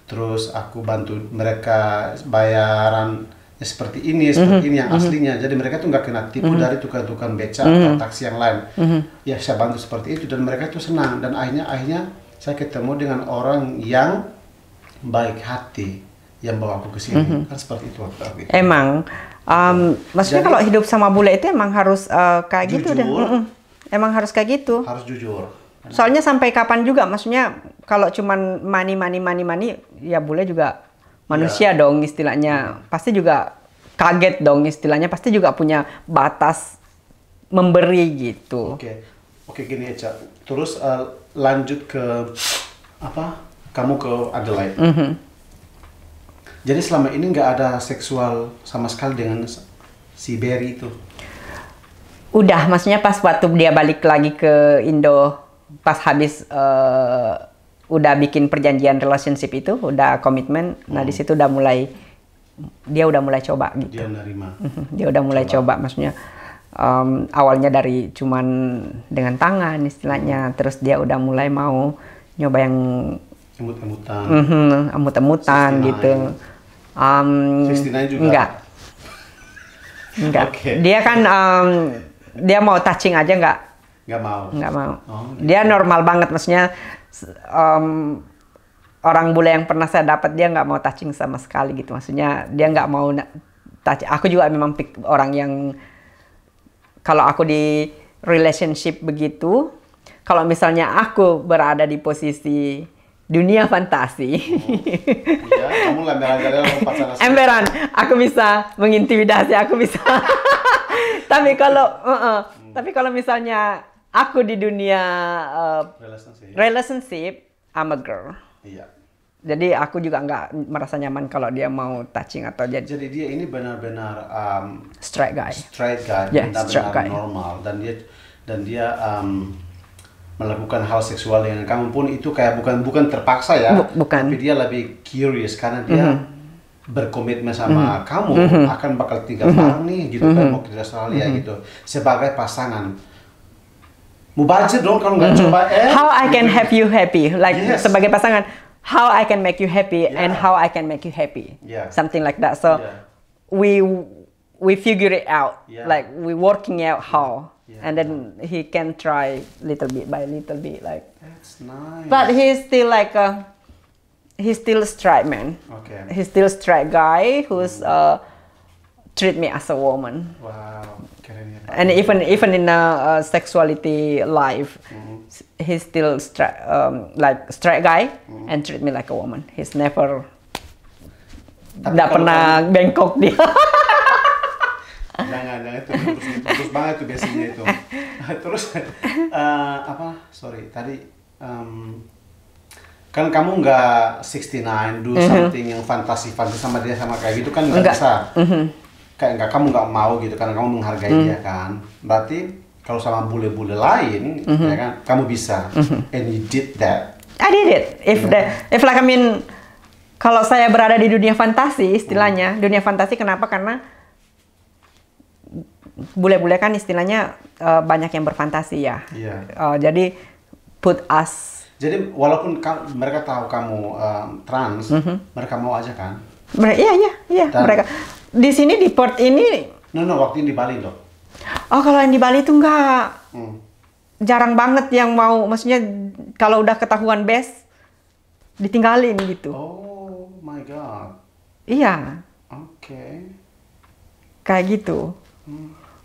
terus aku bantu mereka bayaran ya seperti ini seperti mm -hmm. ini yang mm -hmm. aslinya jadi mereka tuh nggak kena tipu mm -hmm. dari tukang-tukang beca mm -hmm. atau taksi yang lain mm -hmm. ya saya bantu seperti itu dan mereka tuh senang dan akhirnya akhirnya saya ketemu dengan orang yang baik hati yang bawa aku ke sini mm -hmm. kan seperti itu waktu itu. emang Um, maksudnya Jadi, kalau hidup sama bule itu emang harus uh, kayak jujur, gitu deh. Mm -mm. Emang harus kayak gitu. Harus jujur. Soalnya sampai kapan juga maksudnya kalau cuma mani mani mani mani ya bule juga manusia ya. dong istilahnya. Pasti juga kaget dong istilahnya. Pasti juga punya batas memberi gitu. Oke. Oke okay, gini aja. Terus uh, lanjut ke apa? Kamu ke Adelaide. Mm -hmm jadi selama ini nggak ada seksual sama sekali dengan si Berry itu? Udah, maksudnya pas waktu dia balik lagi ke Indo, pas habis uh, udah bikin perjanjian relationship itu, udah komitmen, hmm. nah di hmm. situ udah mulai dia udah mulai coba gitu. Dia nerima. Mhm, dia udah mulai coba, coba maksudnya um, awalnya dari cuman dengan tangan istilahnya, terus dia udah mulai mau nyoba yang Emut-emutan. Mm-hmm, emut gitu. Um, juga. Enggak. Enggak. Okay. Dia kan um, dia mau touching aja enggak? Enggak mau. Enggak mau. Oh, gitu. Dia normal banget maksudnya um, orang bule yang pernah saya dapat dia nggak mau touching sama sekali gitu. Maksudnya dia nggak mau touch. Aku juga memang orang yang kalau aku di relationship begitu, kalau misalnya aku berada di posisi dunia fantasi. Oh, iya, kamu lemberan Emberan, aku bisa mengintimidasi, aku bisa. tapi kalau, uh -uh, hmm. tapi kalau misalnya aku di dunia uh, relationship. relationship, I'm a girl. Iya. Jadi aku juga nggak merasa nyaman kalau dia mau touching atau jadi. Jadi dia ini benar-benar um, straight guy. Straight guy, yeah, benar-benar normal dan dia dan dia um, melakukan hal seksual dengan kamu pun itu kayak bukan bukan terpaksa ya bukan tapi dia lebih curious karena dia mm -hmm. berkomitmen sama mm -hmm. kamu mm -hmm. akan bakal tinggal mm -hmm. bareng nih gitu mm -hmm. kan mau mm-hmm. ke Australia mm -hmm. gitu sebagai pasangan mubazir dong kalau nggak mm -hmm. coba eh how I can have you happy like yes. sebagai pasangan how I can make you happy yeah. and how I can make you happy yeah. something like that so yeah. we we figure it out yeah. like we working out how Yeah. And then he can try little bit by little bit, like. That's nice. But he's still like a, he's still a straight man. Okay. He's still a straight guy who's mm. uh, treat me as a woman. Wow. And even even in a, a sexuality life, mm he's still straight, um, like straight guy mm and treat me like a woman. He's never. Tidak pernah bengkok dia. jangan jangan itu putus, banget tuh biasanya itu terus uh, apa sorry tadi um, kan kamu nggak 69 do mm -hmm. something yang fantasi fantasi sama dia sama kayak gitu kan nggak bisa mm -hmm. kayak nggak kamu nggak mau gitu karena kamu menghargai mm. dia kan berarti kalau sama bule-bule lain mm -hmm. ya kan kamu bisa mm -hmm. and you did that I did it if yeah. the if like I mean kalau saya berada di dunia fantasi istilahnya mm. dunia fantasi kenapa karena bule-bule kan istilahnya uh, banyak yang berfantasi ya. Yeah. Iya. Uh, jadi put us. Jadi walaupun mereka tahu kamu uh, trans, mm -hmm. mereka mau aja kan? Mereka, iya iya iya Dan, mereka. Di sini di port ini. No no waktu di Bali loh. Oh kalau yang di Bali tuh nggak. Hmm. Jarang banget yang mau, maksudnya kalau udah ketahuan best, ditinggalin gitu. Oh my god. Iya. Oke. Okay. Kayak gitu.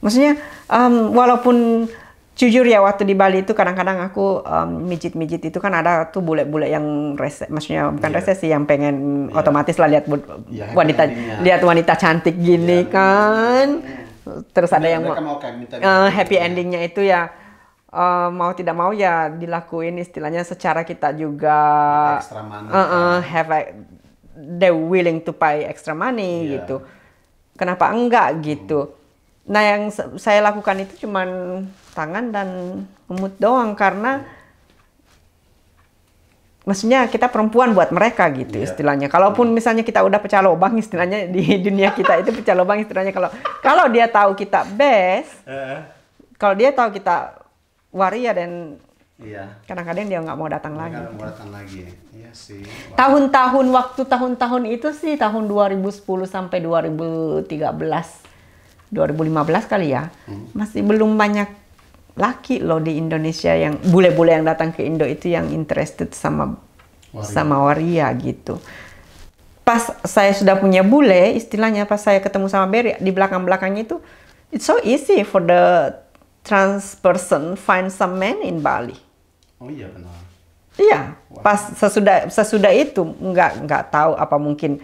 Maksudnya um, walaupun jujur ya waktu di Bali itu kadang-kadang aku mijit-mijit um, itu kan ada tuh bule-bule yang rese, maksudnya bukan yeah. resesi yang pengen yeah. otomatis lah lihat yeah, wanita yeah. lihat wanita cantik gini yeah. kan yeah. Hmm. terus ada iya, yang mau uh, happy gitu ya. endingnya itu ya uh, mau tidak mau ya dilakuin istilahnya secara kita juga extra money, uh -uh, have a, they willing to pay extra money yeah. gitu kenapa enggak gitu hmm Nah yang saya lakukan itu cuma tangan dan ngemut doang karena maksudnya kita perempuan buat mereka gitu yeah. istilahnya. Kalaupun hmm. misalnya kita udah pecah lubang istilahnya di dunia kita itu pecah lubang istilahnya kalau kalau dia tahu kita best, uh. kalau dia tahu kita waria dan Iya. Kadang-kadang dia nggak mau datang Mereka lagi. Nggak mau datang lagi. Iya sih. Tahun-tahun waktu tahun-tahun itu sih tahun 2010 sampai 2013 2015 kali ya hmm. masih belum banyak laki loh di Indonesia yang bule-bule yang datang ke Indo itu yang interested sama waria. sama waria gitu pas saya sudah punya bule, istilahnya pas saya ketemu sama Barry di belakang-belakangnya itu it's so easy for the trans person find some men in Bali. Oh iya benar. Iya, wow. pas sesudah sesudah itu nggak nggak tahu apa mungkin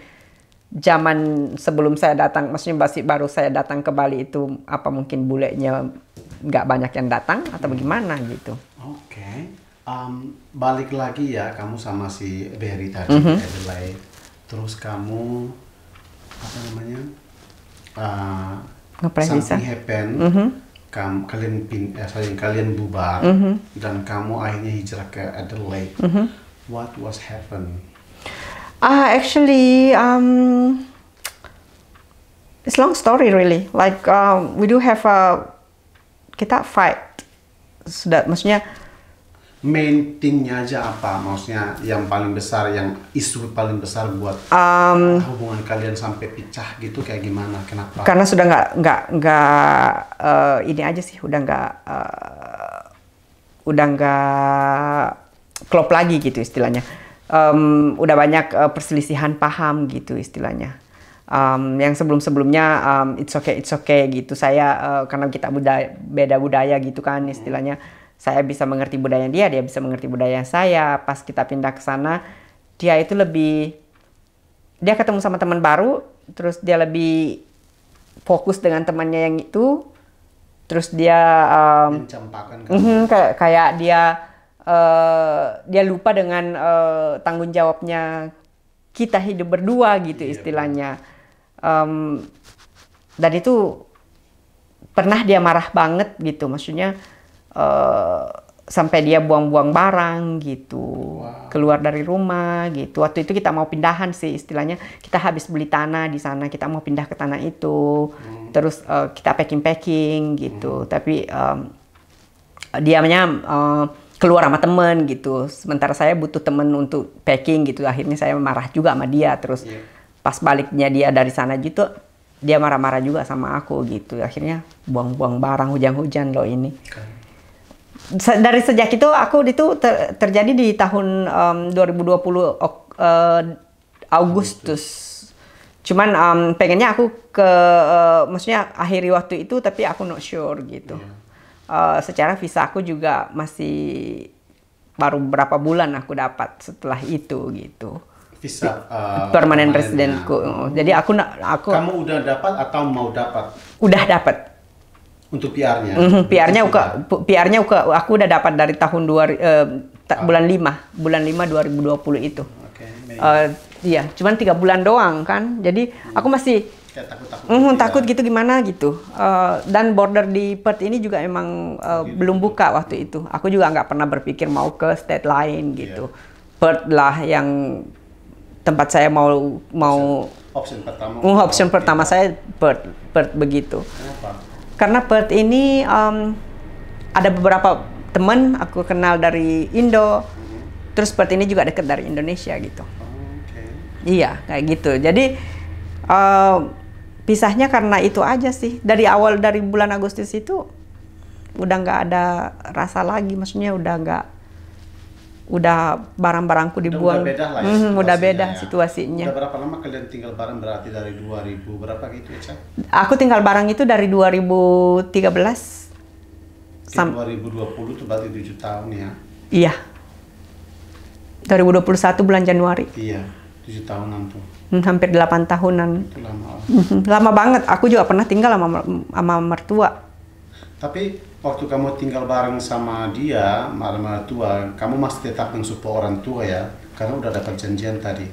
zaman sebelum saya datang, maksudnya masih baru saya datang ke Bali itu apa mungkin bulenya nggak banyak yang datang atau bagaimana gitu? Oke, okay. um, balik lagi ya kamu sama si Berry tadi, mm -hmm. Adelaide. Terus kamu apa namanya? Uh, something ya? happen. Mm -hmm. Kamu, kalian pin, eh, sorry, kalian bubar mm -hmm. dan kamu akhirnya hijrah ke Adelaide. Mm -hmm. What was happen? Uh, actually, um, it's long story really. Like um, we do have a kita fight. Sudah, maksudnya main thingnya aja apa maksudnya yang paling besar yang isu paling besar buat um, hubungan kalian sampai pecah gitu kayak gimana kenapa karena sudah nggak nggak nggak uh, ini aja sih udah nggak uh, udah nggak klop lagi gitu istilahnya um, udah banyak uh, perselisihan paham gitu istilahnya. Um, yang sebelum-sebelumnya um, it's okay it's okay gitu saya uh, karena kita budaya, beda budaya gitu kan istilahnya saya bisa mengerti budaya dia dia bisa mengerti budaya saya pas kita pindah ke sana dia itu lebih dia ketemu sama teman baru terus dia lebih fokus dengan temannya yang itu terus dia um, kayak kayak dia Eh, dia lupa dengan uh, tanggung jawabnya kita hidup berdua gitu yeah. istilahnya um, dan itu pernah dia marah banget gitu maksudnya uh, sampai dia buang-buang barang gitu wow. keluar dari rumah gitu waktu itu kita mau pindahan sih istilahnya kita habis beli tanah di sana kita mau pindah ke tanah itu hmm. terus uh, kita packing packing gitu hmm. tapi um, menyam uh, keluar sama temen gitu. Sementara saya butuh temen untuk packing gitu. Akhirnya saya marah juga sama dia. Terus yeah. pas baliknya dia dari sana gitu, dia marah-marah juga sama aku gitu. Akhirnya buang-buang barang hujan-hujan loh ini. Okay dari sejak itu aku itu ter, terjadi di tahun um, 2020 ok, uh, Agustus. Cuman um, pengennya aku ke uh, maksudnya akhiri waktu itu tapi aku not sure gitu. Yeah. Eh, secara visa aku juga masih baru berapa bulan aku dapat setelah itu gitu visa uh, permanen ya. residenku. Oh, jadi aku aku kamu udah dapat atau mau dapat? Udah dapat. Untuk PR-nya. Mm -hmm, PR-nya ke PR-nya ke aku udah dapat dari tahun dua uh, ta, ah. bulan 5, bulan 5 2020 itu. Oke. Okay, uh, iya, cuman tiga bulan doang kan. Jadi hmm. aku masih kayak takut-takut. Mhm, gitu ya. takut gitu gimana gitu. Uh, dan border di Perth ini juga emang uh, gitu. belum buka waktu itu. Aku juga nggak pernah berpikir mau ke state lain iya. gitu. Yeah. Perth lah yang tempat saya mau mau option, pertama. Uh, mhm, option pertama saya Perth, Perth begitu. Kenapa? Karena Perth ini um, ada beberapa teman aku kenal dari Indo. Mhm. Terus Perth ini juga dekat dari Indonesia gitu. Oh, okay. Iya, kayak gitu. Jadi uh, pisahnya karena itu aja sih dari awal dari bulan Agustus itu udah nggak ada rasa lagi maksudnya udah nggak udah barang-barangku dibuang udah beda lah ya, hmm, udah beda ya. situasinya udah berapa lama kalian tinggal barang berarti dari 2000 berapa gitu ya aku tinggal barang itu dari 2013 Sam 2020 itu berarti 7 tahun ya iya 2021 bulan Januari iya 7 tahunan tuh hampir 8 tahunan. Lama. Mhm, lama banget. Aku juga pernah tinggal sama, sama mertua. Tapi waktu kamu tinggal bareng sama dia, sama mertua, kamu masih tetap mensupport orang tua ya? Karena udah ada perjanjian tadi.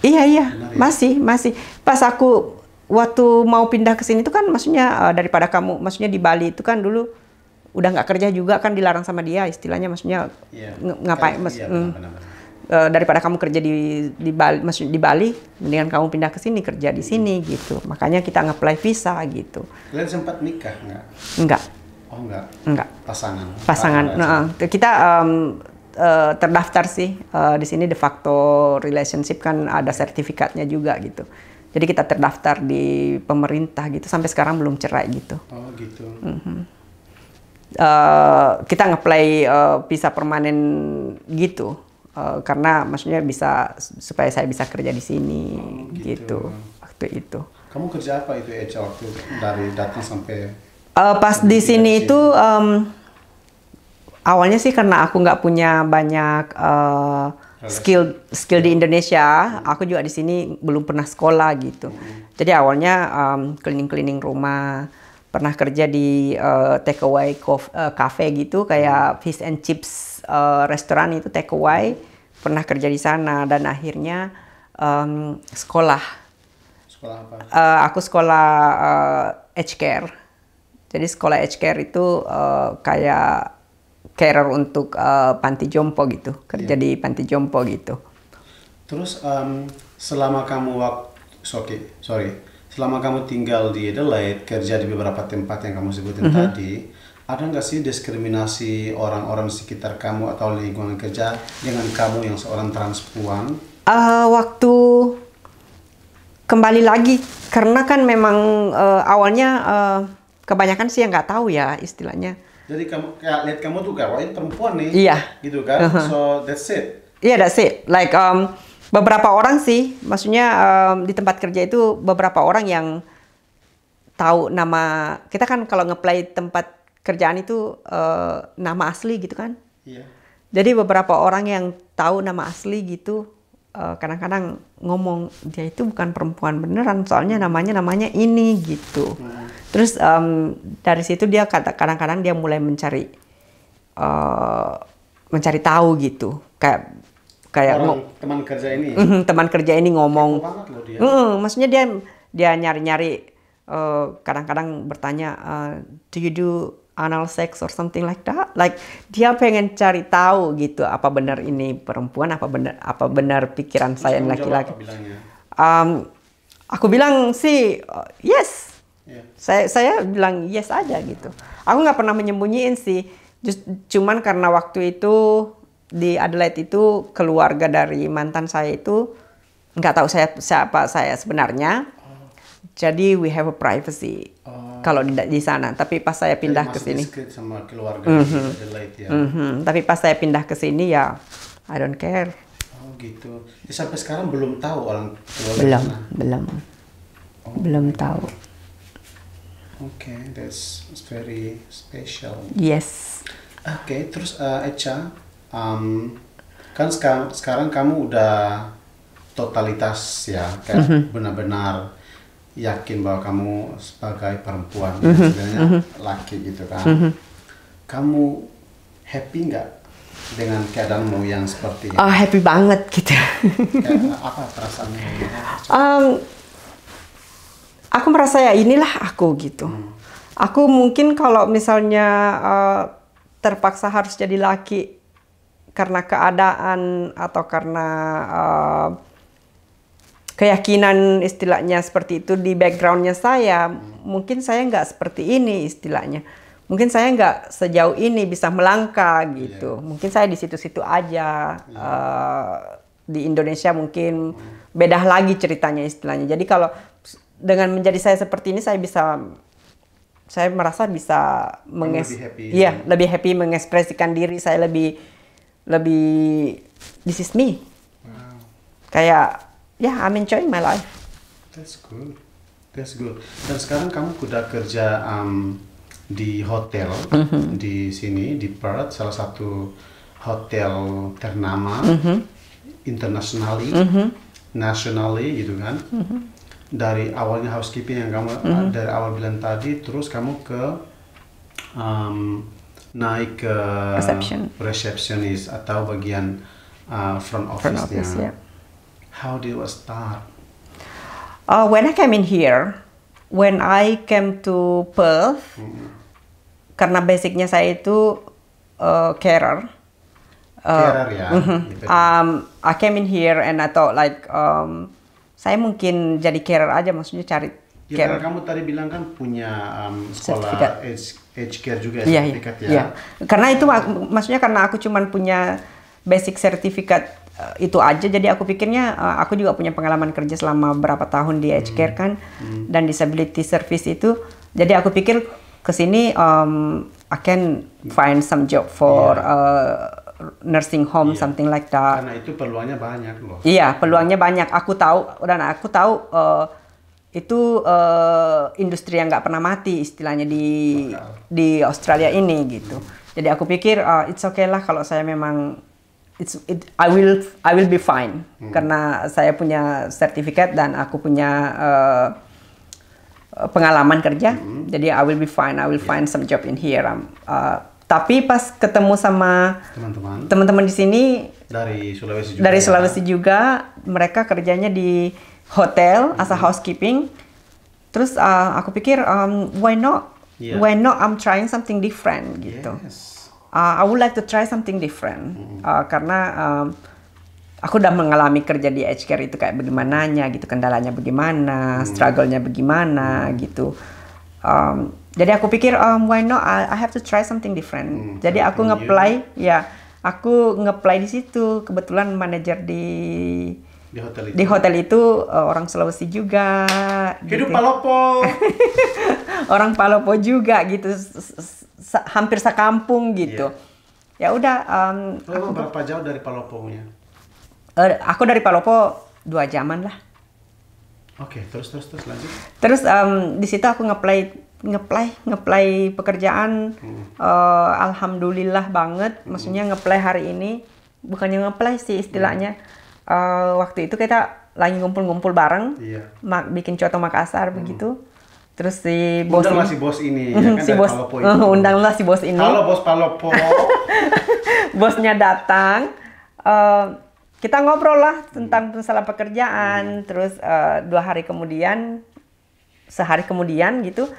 Iya, iya. ya? Masih, masih. Pas aku waktu mau pindah ke sini itu kan maksudnya eh, daripada kamu, maksudnya di Bali itu kan dulu udah nggak kerja juga kan dilarang sama dia istilahnya maksudnya yeah. Iya. ngapain mas iya, hmm. benar, benar. Eh, daripada kamu kerja di di Bali, di Bali, mendingan kamu pindah ke sini kerja di sini gitu. Makanya kita nge visa gitu. Kalian sempat nikah nggak? Enggak. Oh enggak. Enggak. Pasangan. Pasangan. Ah, nah, kita um, uh, terdaftar sih uh, di sini de facto relationship kan ada sertifikatnya juga gitu. Jadi kita terdaftar di pemerintah gitu sampai sekarang belum cerai gitu. Oh gitu. Mm -hmm. uh, kita ngeplay uh, visa permanen gitu Eh, karena maksudnya bisa supaya saya bisa kerja di sini oh, gitu. gitu waktu itu. Kamu kerja apa itu Eca waktu dari datang sampai? Uh, pas di sini itu um, awalnya sih karena aku nggak punya banyak uh, skill skill di ya. Indonesia, hmm. aku juga di sini belum pernah sekolah gitu. Hmm. Jadi awalnya cleaning um, cleaning -cleaning rumah pernah kerja di uh, takeaway cafe gitu kayak hmm. fish and chips uh, restoran itu take away pernah kerja di sana dan akhirnya um, sekolah sekolah apa uh, aku sekolah uh, care jadi sekolah edge care itu uh, kayak carer untuk uh, panti jompo gitu kerja yeah. di panti jompo gitu terus um, selama kamu waktu okay, sorry selama kamu tinggal di Adelaide kerja di beberapa tempat yang kamu sebutin mm -hmm. tadi ada nggak sih diskriminasi orang-orang sekitar kamu atau lingkungan kerja dengan kamu yang seorang transpuan? Uh, ah, waktu kembali lagi karena kan memang uh, awalnya uh, kebanyakan sih yang nggak tahu ya istilahnya. Jadi kamu ya, lihat kamu tuh kayak ini perempuan nih. Iya. Gitu kan. Uh -huh. So that's it. Iya yeah, that's it. Like um, beberapa orang sih, maksudnya um, di tempat kerja itu beberapa orang yang tahu nama kita kan kalau ngeplay tempat kerjaan itu uh, nama asli gitu kan. Iya. Jadi beberapa orang yang tahu nama asli gitu kadang eh, kadang-kadang ngomong dia itu bukan perempuan beneran soalnya namanya namanya ini gitu. Nah. Terus um, dari situ dia kata kadang-kadang dia mulai mencari uh, mencari tahu gitu kayak kayak orang, teman kerja ini ya? mhm, teman kerja ini ngomong dia. Uh, maksudnya dia dia nyari-nyari kadang kadang-kadang bertanya uh, do you do anal sex or something like that like dia pengen cari tahu gitu apa benar ini perempuan apa benar apa benar pikiran saya yang laki-laki um, aku bilang sih uh, yes yeah. saya saya bilang yes aja gitu aku nggak pernah menyembunyiin sih Just, cuman karena waktu itu di Adelaide itu keluarga dari mantan saya itu nggak tahu saya siapa saya sebenarnya jadi we have a privacy. Oh. Kalau di, di sana, tapi pas saya pindah ke sini. sama keluarga mm -hmm. Adelaide ya. Mm -hmm. Tapi pas saya pindah ke sini ya I don't care. Oh gitu. Ya, sampai sekarang belum tahu orang keluarga. Belum, sana. belum. Oh. Belum tahu. Oke, okay, that's very special. Yes. Oke, okay, terus uh, Echa, um, kan sekarang sekarang kamu udah totalitas ya, kayak mhm. benar-benar yakin bahwa kamu sebagai perempuan mm -hmm. sebenarnya mm -hmm. laki gitu kan mm -hmm. kamu happy nggak dengan keadaanmu yang seperti ini? Oh, happy banget gitu. Kayak, apa perasaannya? Um, aku merasa ya inilah aku gitu. Hmm. Aku mungkin kalau misalnya uh, terpaksa harus jadi laki karena keadaan atau karena uh, keyakinan istilahnya seperti itu di backgroundnya saya hmm. mungkin saya nggak seperti ini istilahnya mungkin saya nggak sejauh ini bisa melangkah gitu yeah. mungkin saya di situ-situ aja yeah. Iya. uh, di Indonesia mungkin hmm. beda lagi ceritanya istilahnya jadi kalau dengan menjadi saya seperti ini saya bisa saya merasa bisa menges lebih ya, ini. lebih happy mengekspresikan diri saya lebih lebih this is me wow. kayak yeah, I'm enjoying my life. That's good. That's good. Dan sekarang kamu sudah kerja um, di hotel mm -hmm. di sini di Perth, salah satu hotel ternama mm -hmm. internationally, mm -hmm. nationally gitu kan. Mm -hmm. Dari awalnya housekeeping yang kamu mm -hmm. dari awal bilang tadi, terus kamu ke um, naik ke reception. receptionist atau bagian uh, front office-nya. Front office, yeah. How do you start? Uh, when I came in here, when I came to Perth, hmm. karena basicnya saya itu uh, carer. Uh, ya. Mm-hmm. Gitu. um, I came in here and I thought like um, saya mungkin jadi carer aja, maksudnya cari Ya, care. karena kamu tadi bilang kan punya um, sekolah age, age care juga ya, sertifikat ya, ya. ya. Karena itu mak maksudnya karena aku cuman punya basic sertifikat Eh, itu aja jadi aku pikirnya uh, aku juga punya pengalaman kerja selama berapa tahun di aged care hmm. kan hmm. dan disability service itu jadi aku pikir kesini um, I can find some job for yeah. Iya. uh, nursing home iya. something like that. Karena itu peluangnya banyak loh. Iya, peluangnya banyak. Aku tahu dan aku tahu uh, itu uh, industri yang nggak pernah mati istilahnya di Bakal. di Australia ini gitu. Hmm. Jadi aku pikir uh, it's okay lah kalau saya memang it's it I will I will be fine hmm. karena saya punya sertifikat dan aku punya uh, pengalaman kerja hmm. jadi I will be fine I will yeah. find some job in here um, uh, tapi pas ketemu sama teman-teman di sini dari Sulawesi juga dari ya. Sulawesi ya. juga mereka kerjanya di hotel hmm. as a hmm. housekeeping terus uh, aku pikir um, why not yeah. why not I'm trying something different gitu yes uh, I would like to try something different mm-hmm. uh, karena um, aku udah mengalami kerja di aged care itu kayak bagaimananya gitu kendalanya bagaimana, mm struggle-nya bagaimana mm-hmm. gitu. Um, jadi aku pikir um, why not I, I have to try something different. Jadi aku ngeplay ya aku ngeplay di situ kebetulan manajer di di hotel itu. Di hotel itu uh, orang Sulawesi juga. Hidup gitu. Palopo. orang Palopo juga gitu, S hampir sekampung gitu. Yeah. Ya udah. Um, aku berapa jauh dari Paloponya? Uh, aku dari Palopo dua jaman lah. Oke, okay, terus terus terus lanjut. Terus um, di situ aku ngeplay ngeplay ngeplay pekerjaan. Hmm. Uh, Alhamdulillah banget, hmm. maksudnya ngeplay hari ini bukannya ngeplay sih istilahnya. Hmm uh, waktu itu kita lagi ngumpul-ngumpul bareng, iya. mak bikin coto Makassar hmm. begitu. Terus si bos undanglah ini, si bos ini, ya kan, si bos Palopo undanglah si bos ini. Halo bos Palopo. Bosnya datang, uh, kita ngobrol lah hmm. tentang masalah pekerjaan. Hmm. Terus uh, dua hari kemudian, sehari kemudian gitu, uh,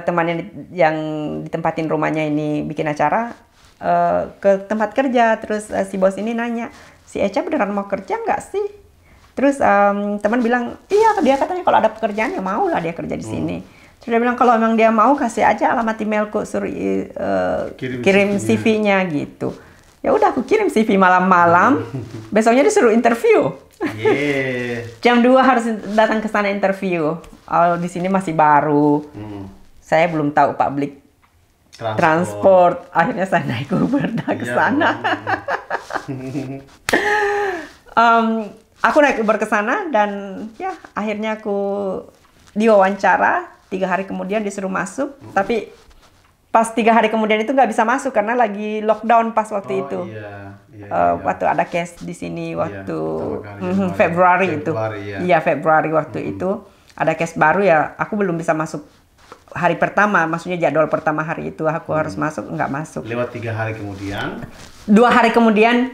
hmm. temannya yang ditempatin rumahnya ini bikin acara uh, ke tempat kerja. Terus uh, si bos ini nanya, si Echa beneran mau kerja nggak sih? Terus um, teman bilang, iya dia katanya kalau ada pekerjaan ya mau lah dia kerja di hmm. sini. Hmm. Terus dia bilang kalau emang dia mau kasih aja alamat emailku suruh uh, e, kirim, kirim CV-nya CV gitu. Ya udah aku kirim CV malam-malam, besoknya disuruh interview. Yeah. Jam 2 harus datang ke sana interview. Oh, di sini masih baru. Hmm. Saya belum tahu public transport, transport. akhirnya saya naik Uber ke iya, sana um, aku naik Uber ke sana dan ya akhirnya aku diwawancara tiga hari kemudian disuruh masuk hmm. tapi pas tiga hari kemudian itu nggak bisa masuk karena lagi lockdown pas waktu oh, itu iya, iya, uh, iya. waktu ada case di sini iya, waktu iya, Februari, mhm, Februari itu iya ya, Februari waktu hmm. itu ada case baru ya aku belum bisa masuk hari pertama, maksudnya jadwal pertama hari itu aku hmm. harus masuk, nggak masuk. Lewat tiga hari kemudian? Dua hari kemudian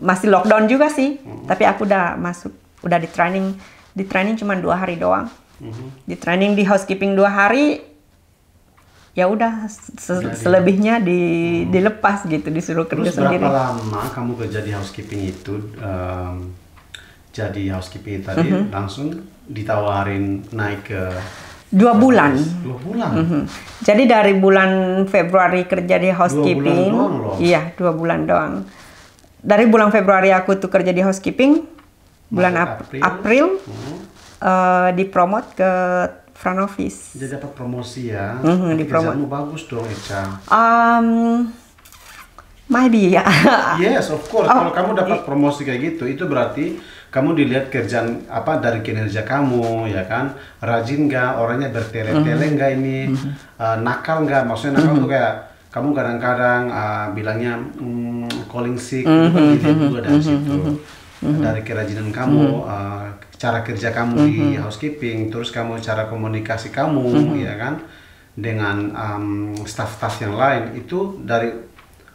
masih lockdown juga sih, hmm. tapi aku udah masuk, udah di training, di training cuma dua hari doang. Hmm. Di training di housekeeping dua hari, ya udah se Jadi, selebihnya di hmm. dilepas gitu, disuruh kerja Terus sendiri. berapa lama kamu kerja di housekeeping itu? Um jadi housekeeping tadi mm -hmm. langsung ditawarin naik ke dua bulan. Dua bulan. Mm -hmm. Jadi dari bulan Februari kerja di housekeeping. Dua bulan doang Iya, dua bulan doang. Dari bulan Februari aku tuh kerja di housekeeping. Bulan Ap April, April hmm. uh, eh, dipromot ke front office. Jadi dapat promosi ya. Mm -hmm, dipromot. bagus dong Echa. Um, maybe ya. yes, of course. Oh, Kalau kamu dapat promosi kayak gitu, itu berarti kamu dilihat kerjaan apa dari kinerja kamu ya kan rajin nggak orangnya bertele-tele mhm. nggak ini uh, nakal nggak maksudnya nakal tuh mhm. kayak kamu kadang-kadang uh, bilangnya mm, calling sick itu kan juga dari situ nah, dari kerajinan kamu uh, cara kerja kamu di housekeeping terus kamu cara komunikasi kamu ya kan dengan um, staff-staff yang lain itu dari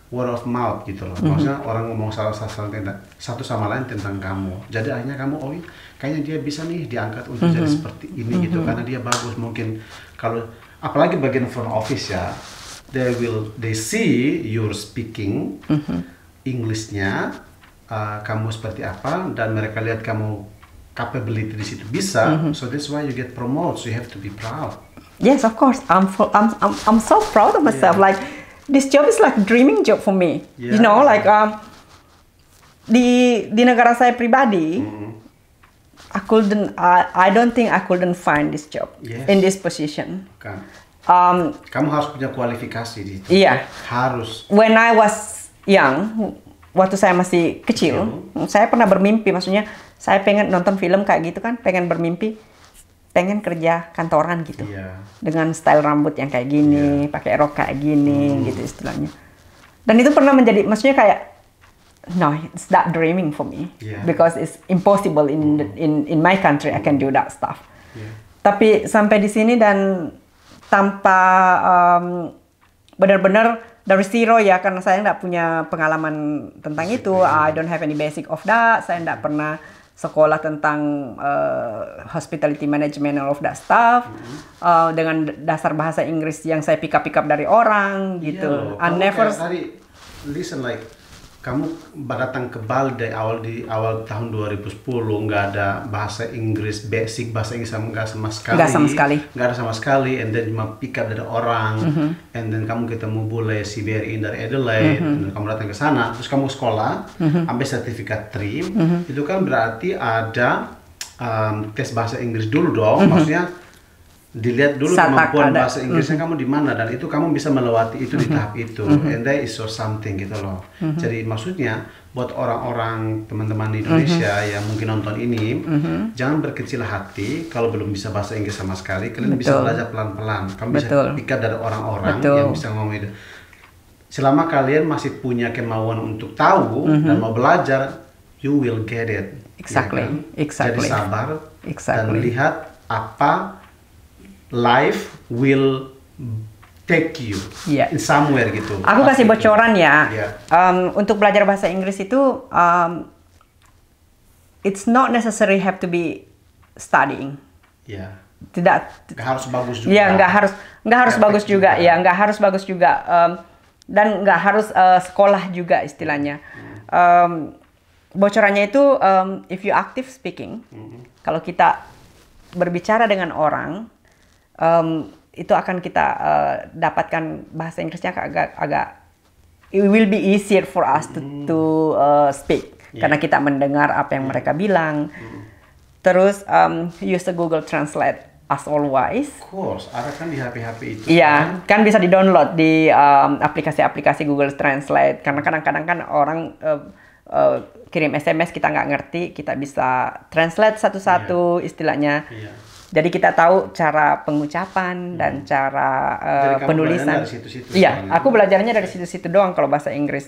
word of mouth gitu loh. Mhm. Maksudnya mm-hmm. orang ngomong salah tentang satu sama lain tentang kamu. Jadi akhirnya kamu oh iya kayaknya dia bisa nih diangkat untuk mm-hmm. jadi mhm. seperti ini mm-hmm. gitu mhm. karena dia bagus mungkin kalau apalagi bagian front office ya. They will they see your speaking mm-hmm. Englishnya uh, kamu seperti apa dan mereka lihat kamu capability di situ bisa. Mm-hmm. So that's why you get promoted. So you have to be proud. Yes, of course. I'm I'm, I'm I'm so proud of myself yeah. like this job is like dreaming job for me. Yeah. You know, like um, di di negara saya pribadi, mm-hmm. I couldn't, I, I don't think I couldn't find this job yes. in this position. Okay. Um, Kamu harus punya kualifikasi di itu. Iya. Yeah. Harus. When I was young, waktu saya masih kecil, kecil, saya pernah bermimpi, maksudnya saya pengen nonton film kayak gitu kan, pengen bermimpi pengen kerja kantoran gitu yeah. dengan style rambut yang kayak gini yeah. pakai rok kayak gini hmm. gitu istilahnya dan itu pernah menjadi maksudnya kayak no it's that dreaming for me yeah. because it's impossible in hmm. in in my country I can do that stuff yeah. tapi sampai di sini dan tanpa um, benar-benar dari zero ya karena saya nggak punya pengalaman tentang itu I don't have any basic of that saya nggak hmm. pernah sekolah tentang uh, hospitality management and all of that stuff mm -hmm. uh, dengan dasar bahasa Inggris yang saya pick up pick up dari orang gitu. Yeah. I never. Listen like kamu datang ke Bali dari awal di awal tahun 2010 nggak ada bahasa Inggris basic bahasa Inggris sama nggak sama sekali nggak sama sekali nggak ada sama sekali and then cuma pick up dari orang mm -hmm. and then kamu ketemu bule BRI dari Adelaide mm -hmm. dan kamu datang ke sana terus kamu sekolah mm -hmm. ambil sertifikat TRIM mm -hmm. itu kan berarti ada um, tes bahasa Inggris dulu dong mm -hmm. maksudnya dilihat dulu Satak kemampuan bahasa Inggrisnya mm. kamu di mana dan itu kamu bisa melewati itu mm -hmm. di mm-hmm. tahap itu mm -hmm. and that is so something gitu loh mm -hmm. jadi maksudnya buat orang-orang teman-teman di Indonesia mm -hmm. yang mungkin nonton ini mm -hmm. jangan berkecil hati kalau belum bisa bahasa Inggris sama sekali kalian Betul. bisa belajar pelan-pelan kamu Betul. bisa pikat dari orang-orang yang bisa ngomong itu selama kalian masih punya kemauan untuk tahu mm -hmm. dan mau belajar you will get it ya exactly ya kan? exactly jadi sabar exactly. dan lihat apa life will take you yeah. in somewhere gitu. Aku kasih bocoran ya. Yeah. Um, untuk belajar bahasa Inggris itu um, it's not necessary have to be studying. Yeah. Tidak. Gak harus bagus juga. Ya nggak harus nggak harus bagus juga. juga. Kan. Ya nggak harus bagus juga. Um, dan nggak harus uh, sekolah juga istilahnya. Um, bocorannya itu um, if you active speaking, mm -hmm. kalau kita berbicara dengan orang um, itu akan kita uh, dapatkan bahasa Inggrisnya agak agak it will be easier for us to, hmm. to uh, speak yeah. karena kita mendengar apa yang yeah. mereka bilang. Mm. Terus um, use the Google Translate as always. Of course, ada kan di HP-HP itu. Iya, kan? kan bisa di-download di aplikasi-aplikasi um, Google Translate karena kadang-kadang kan orang uh, uh, kirim SMS kita nggak ngerti, kita bisa translate satu-satu yeah. istilahnya. Yeah jadi kita tahu cara pengucapan hmm. dan cara uh, penulisan. situ -situ iya, aku belajarnya dari situ-situ doang kalau bahasa Inggris.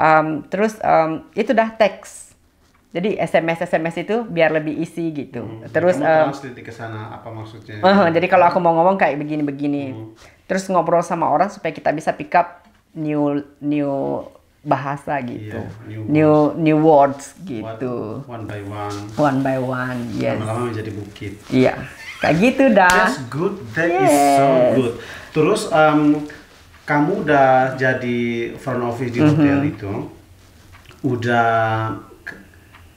Um, terus um, itu dah teks. Jadi SMS SMS itu biar lebih isi gitu. Hmm. Terus kamu um, apa maksudnya? Uh, jadi kalau aku mau ngomong kayak begini-begini. Hmm. Terus ngobrol sama orang supaya kita bisa pick up new new hmm bahasa iya, gitu yeah, new, new words. new words gitu one, by one one by one yes lama-lama menjadi bukit iya yeah. kayak gitu dah that's good that yes. is so good terus um, kamu udah jadi front office di hotel mm -hmm. itu udah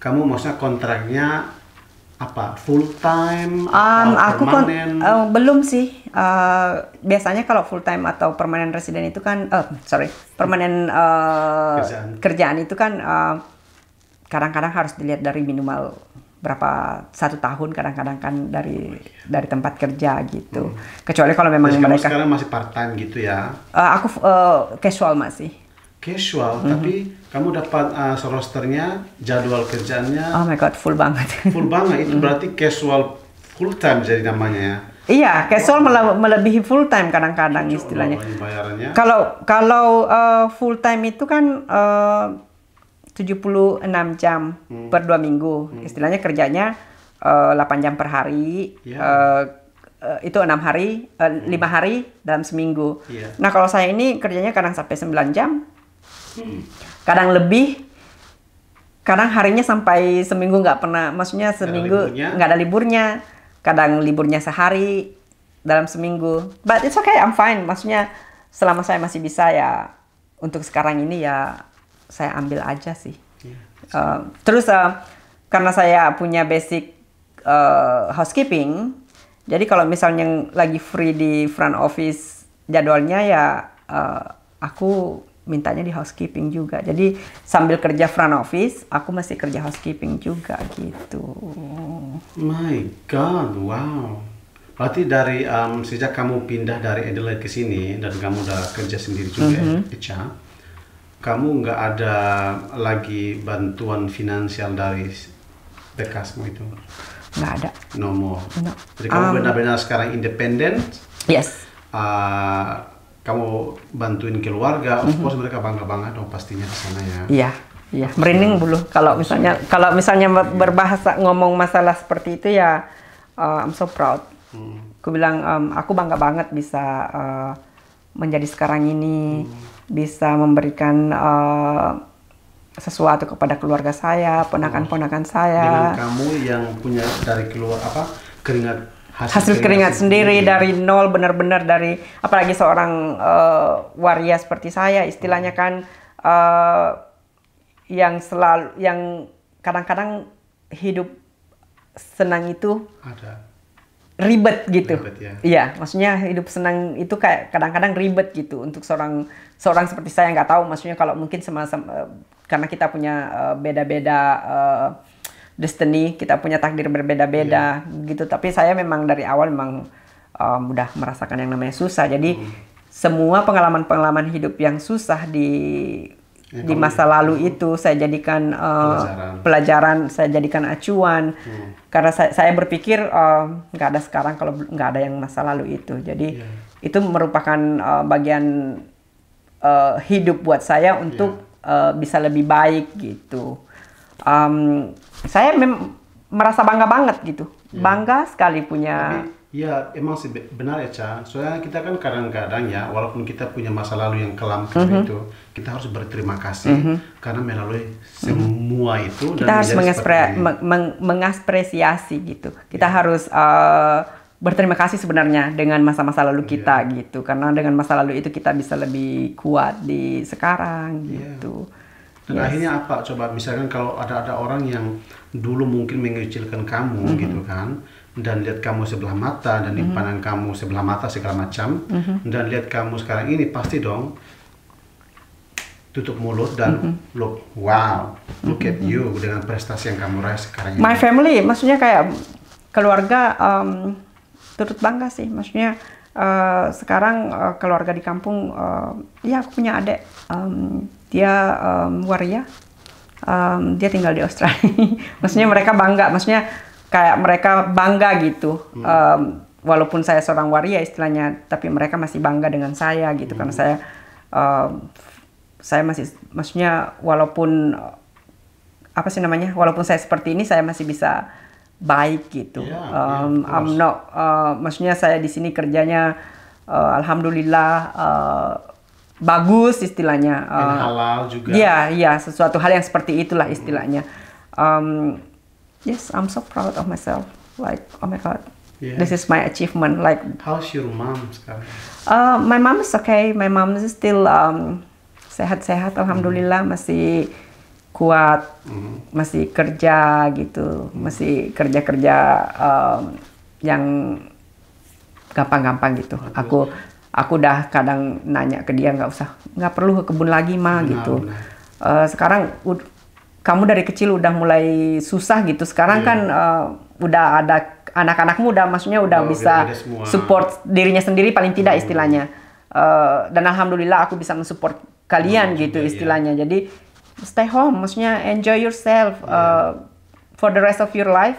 kamu maksudnya kontraknya apa full time um, aku permanen? uh, belum sih uh, biasanya kalau full time atau permanen resident itu kan uh, sorry permanen uh, kerjaan. kerjaan itu kan kadang uh, kadang-kadang harus dilihat dari minimal berapa satu tahun kadang-kadang kan dari oh, iya. dari tempat kerja gitu hmm. kecuali kalau memang Jadi mereka sekarang masih part time gitu ya uh, aku uh, casual masih casual mm -hmm. tapi kamu dapat uh, rosternya, jadwal kerjanya. Oh my god, full banget. Full banget itu mm -hmm. berarti casual full time jadi namanya ya. Iya, casual oh. mele melebihi full time kadang-kadang istilahnya. Kalau kalau uh, full time itu kan eh, uh, 76 jam hmm. per dua minggu. Hmm. Istilahnya kerjanya uh, eh, 8 jam per hari. Yeah. Iya. Uh, uh, itu enam hari, lima uh, hmm. hari dalam seminggu. Yeah. Nah kalau saya ini kerjanya kadang sampai 9 jam, Kadang lebih, kadang harinya sampai seminggu nggak pernah, maksudnya seminggu nggak ada liburnya. Kadang liburnya sehari dalam seminggu. But it's okay, I'm fine. Maksudnya selama saya masih bisa ya untuk sekarang ini ya saya ambil aja sih. Yeah. Iya. Uh, terus uh, karena saya punya basic uh, housekeeping, jadi kalau misalnya lagi free di front office jadwalnya ya uh, aku mintanya di housekeeping juga. Jadi sambil kerja front office, aku masih kerja housekeeping juga gitu. My God, wow. Berarti dari um, sejak kamu pindah dari Adelaide ke sini dan kamu udah kerja sendiri juga, mm -hmm. Echa, kamu nggak ada lagi bantuan finansial dari bekasmu itu? Nggak ada. No more. No. Jadi kamu um, benar-benar sekarang independen. Yes. Uh, kamu bantuin keluarga, of mm-hmm. course mereka bangga banget, dong pastinya di sana ya. Iya, iya. Merinding dulu kalau misalnya kalau misalnya berbahasa ngomong masalah seperti itu ya, uh, I'm so proud. Hmm. Aku bilang um, aku bangga banget bisa uh, menjadi sekarang ini, hmm. bisa memberikan. Uh, sesuatu kepada keluarga saya, ponakan-ponakan saya. Dengan kamu yang punya dari keluar apa keringat hasil, hasil keringat, keringat sendiri, sendiri iya. dari nol benar-benar dari apalagi seorang uh, waria seperti saya istilahnya hmm. kan uh, yang selalu yang kadang-kadang hidup senang itu ada ribet gitu. Ribet, ya. Iya, maksudnya hidup senang itu kayak kadang-kadang ribet gitu untuk seorang seorang seperti saya nggak tahu maksudnya kalau mungkin sama, sama eh, karena kita punya beda-beda beda -beda, uh, destiny kita punya takdir berbeda-beda yeah. gitu tapi saya memang dari awal memang um, udah merasakan yang namanya susah jadi mm. semua pengalaman-pengalaman hidup yang susah di ya, di masa ya. lalu hmm. itu saya jadikan uh, pelajaran. pelajaran saya jadikan acuan mm. karena saya, saya berpikir um, nggak uh, ada sekarang kalau nggak ada yang masa lalu itu jadi yeah. itu merupakan uh, bagian uh, hidup buat saya untuk yeah. uh, bisa lebih baik gitu um, saya mem merasa bangga banget gitu. yeah. Bangga sekali punya. Iya, emang sih benar ya, Cha. Soalnya kita kan kadang-kadang ya, walaupun kita punya masa lalu yang kelam mm -hmm. itu, kita harus berterima kasih mm -hmm. karena melalui semua mm -hmm. itu. Kita dan harus meng meng mengapresiasi gitu. Kita yeah. harus uh, berterima kasih sebenarnya dengan masa-masa lalu iya. kita yeah. gitu, karena dengan masa lalu itu kita bisa lebih kuat di sekarang iya. gitu. Yeah dan yes. akhirnya apa? Coba misalkan kalau ada ada orang yang dulu mungkin mengecilkan kamu mm -hmm. gitu kan, dan lihat kamu sebelah mata dan mm -hmm. kamu sebelah mata segala macam, mm -hmm. dan lihat kamu sekarang ini pasti dong tutup mulut dan mm -hmm. look wow look at mm -hmm. you dengan prestasi yang kamu raih sekarang. My family, maksudnya kayak keluarga um, turut bangga sih, maksudnya. Uh, sekarang uh, keluarga di kampung, uh, ya aku punya adik um, dia um, waria um, dia tinggal di Australia maksudnya mereka bangga maksudnya kayak mereka bangga gitu hmm. um, walaupun saya seorang waria istilahnya tapi mereka masih bangga dengan saya gitu karena hmm. saya um, saya masih maksudnya walaupun apa sih namanya walaupun saya seperti ini saya masih bisa baik gitu. Yeah, iya, um, I'm not, uh, maksudnya saya di sini kerjanya, uh, alhamdulillah uh, bagus istilahnya. Uh, halal juga. Iya, iya, sesuatu hal yang seperti itulah istilahnya. Um, yes, I'm so proud of myself. Like, oh my god, yeah. this is my achievement. Like, how's your mom sekarang? Uh, my mom is okay. My mom is still um, sehat-sehat. Alhamdulillah mm -hmm. masih kuat, mm -hmm. masih kerja gitu, mm-hmm. masih kerja-kerja um, yang gampang-gampang gitu. Aku aku udah kadang nanya ke dia nggak usah nggak perlu ke kebun lagi mah benar, gitu benar. Uh, sekarang kamu dari kecil udah mulai susah gitu sekarang yeah. kan uh, udah ada anak-anakmu udah maksudnya udah oh, bisa support dirinya sendiri paling tidak istilahnya uh, dan alhamdulillah aku bisa mensupport kalian gitu iya. istilahnya yeah. jadi stay home maksudnya enjoy yourself yeah. Iya. uh, for the rest of your life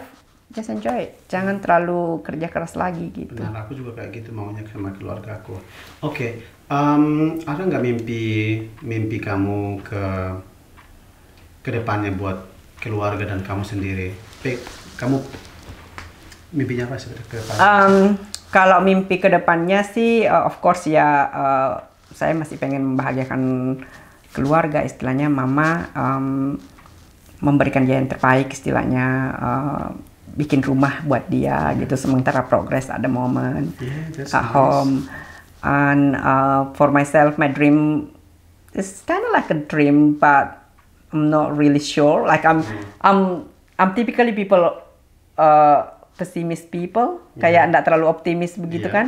just enjoy it. Jangan terlalu kerja keras lagi gitu. Benar, aku juga kayak gitu maunya sama keluarga aku. Oke, okay. um, ada nggak mimpi mimpi kamu ke depannya buat keluarga dan kamu sendiri? Pe, kamu mimpinya apa sih ke depan? Um, kalau mimpi ke depannya sih, uh, of course ya uh, saya masih pengen membahagiakan keluarga, istilahnya mama. Um, memberikan dia yang terbaik istilahnya uh, bikin rumah buat dia yeah. gitu sementara progress at the moment yeah, at home and uh, for myself my dream is kind of like a dream but I'm not really sure like I'm mm. I'm I'm typically people uh, pessimist people yeah. Mm. kayak nggak terlalu optimis begitu yeah. kan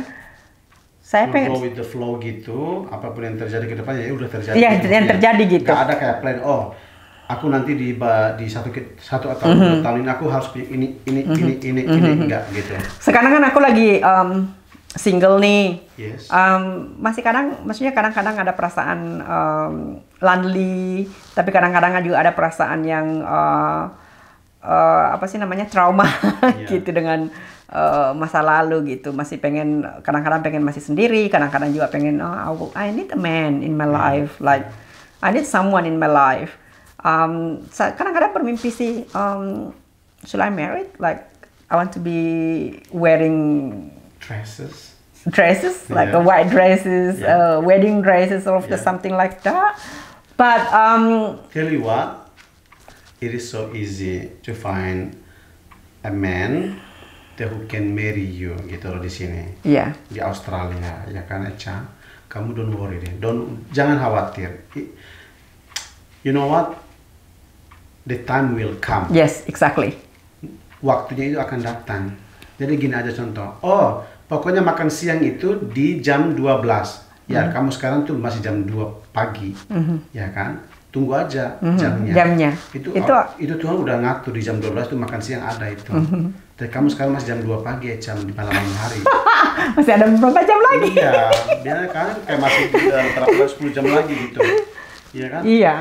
saya you pengen go with the flow gitu apapun yang terjadi ke depannya ya udah terjadi ya yang iya. terjadi gitu nggak ada kayak plan oh aku nanti di di satu satu atau mm -hmm. tahun ini aku harus punya ini ini mm -hmm. ini ini mm -hmm. ini enggak gitu. Sekarang kan aku lagi um, single nih. Yes. Um, masih kadang maksudnya kadang-kadang ada perasaan um, lonely, tapi kadang-kadang juga ada perasaan yang uh, uh, apa sih namanya trauma yeah. gitu dengan uh, masa lalu gitu. Masih pengen kadang-kadang pengen masih sendiri, kadang-kadang juga pengen oh I need a man in my iya. life like I need someone in my life um, kadang-kadang bermimpi sih um, should I married like I want to be wearing dresses dresses like yeah. white dresses yeah. uh, wedding dresses or yeah. something like that but um tell you what it is so easy to find a man that who can marry you gitu loh di sini yeah. di Australia ya kan Echa kamu don't worry deh don't jangan khawatir you know what the time will come. Yes, exactly. Waktunya itu akan datang. Jadi gini aja contoh. Oh, pokoknya makan siang itu di jam 12. Ya, mm-hmm. kamu sekarang tuh masih jam 2 pagi. Mm-hmm. Ya kan? Tunggu aja mm-hmm. jamnya. Jamnya. Itu itu, oh, itu Tuhan udah ngatur di jam 12 itu makan siang ada itu. Mm-hmm. Dan kamu sekarang masih jam 2 pagi ya, jam di malam hari. masih ada berapa jam lagi. Iya, biar kan kayak masih berapa 10 jam lagi gitu. Iya kan? Iya.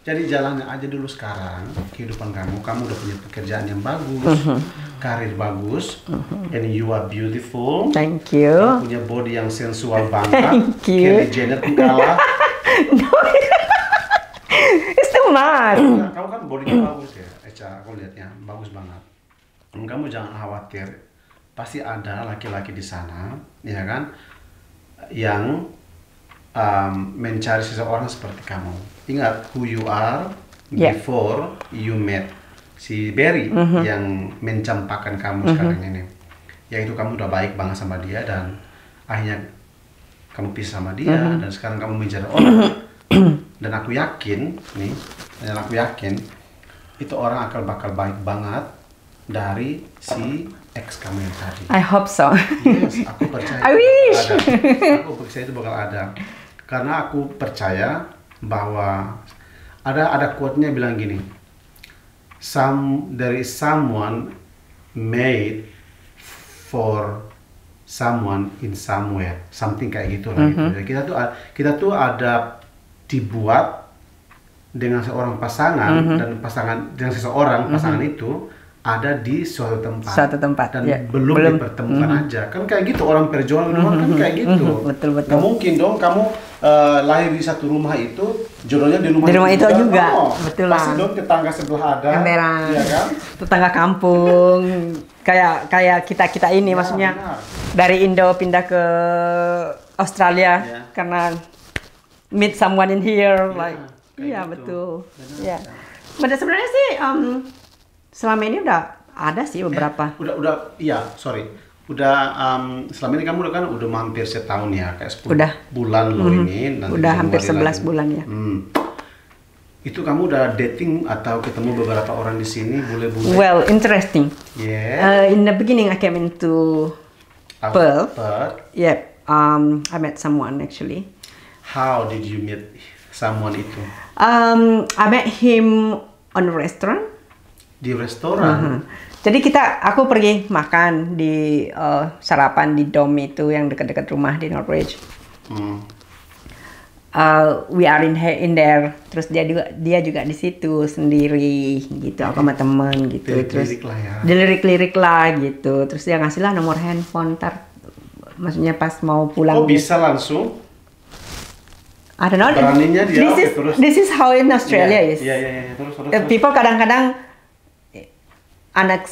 Jadi jalannya aja dulu sekarang kehidupan kamu. Kamu udah punya pekerjaan yang bagus, mm -hmm. karir bagus, mm -hmm. and you are beautiful. Thank you. Kamu punya body yang sensual banget. Thank you. Kelly Jenner pun kalah. no, it's too much. Nah, kamu kan bodinya bagus ya, Eca. Eh, aku lihatnya bagus banget. Hmm, kamu jangan khawatir. Pasti ada laki-laki di sana, ya kan, yang um, mencari seseorang seperti kamu ingat who you are yeah. before you met si Barry mm -hmm. yang mencampakkan kamu mm -hmm. sekarang ini yaitu kamu udah baik banget sama dia dan akhirnya kamu pisah sama dia mm -hmm. dan sekarang kamu mencari orang dan aku yakin nih dan aku yakin itu orang akan bakal baik banget dari si ex kamu yang tadi. I hope so. yes, aku percaya. I wish. Aku percaya itu bakal ada karena aku percaya bahwa ada ada quote-nya bilang gini. Some there is someone made for someone in somewhere, something kayak gitu lah mm -hmm. gitu. Mhm. Kita tuh kita tuh ada dibuat dengan seorang pasangan mm -hmm. dan pasangan dengan seseorang mm -hmm. pasangan itu ada di suatu tempat. Suatu tempat. Dan ya. belum, belum dipertemukan mm -hmm. aja. Kan kayak gitu orang perjuangan mm -hmm. kan mhm, kayak mhm. gitu. Mm -hmm. Betul betul. Gak mungkin dong kamu uh, lahir di satu rumah itu jodohnya di rumah, di rumah itu, itu juga, juga. Oh, betul lah pasti dong tetangga sebelah ada Emberan. ya kan tetangga kampung kayak kayak kita kita ini ya, maksudnya benar. dari Indo pindah ke Australia ya. karena meet someone in here ya, like iya gitu. betul iya pada sebenarnya sih um, selama ini udah ada sih beberapa eh, udah udah iya sorry udah um, selama ini kamu udah kan udah hampir setahun ya kayak 10 udah. bulan loh -hmm. ini nanti udah hampir sebelas lagi. bulan ya hmm. itu kamu udah dating atau ketemu beberapa orang di sini boleh boleh well interesting yeah eh, uh, in the beginning I came into Our Perth. Perth. yep um, I met someone actually how did you meet someone itu um, I met him on a restaurant di restoran uh -huh jadi kita aku pergi makan di uh, sarapan di dom itu yang dekat-dekat rumah di Northbridge. Hmm. Uh, we are in in there. Terus dia juga dia juga di situ sendiri gitu, aku sama temen gitu. Lirik Terus ya. lirik lirik lah gitu. Terus dia ngasih lah nomor handphone ntar maksudnya pas mau pulang. Oh gitu. bisa langsung? I don't know. Beraninya dia. This is terus. this is how in Australia yeah, is. Iya yeah, iya yeah, Terus, terus terus. People kadang-kadang unex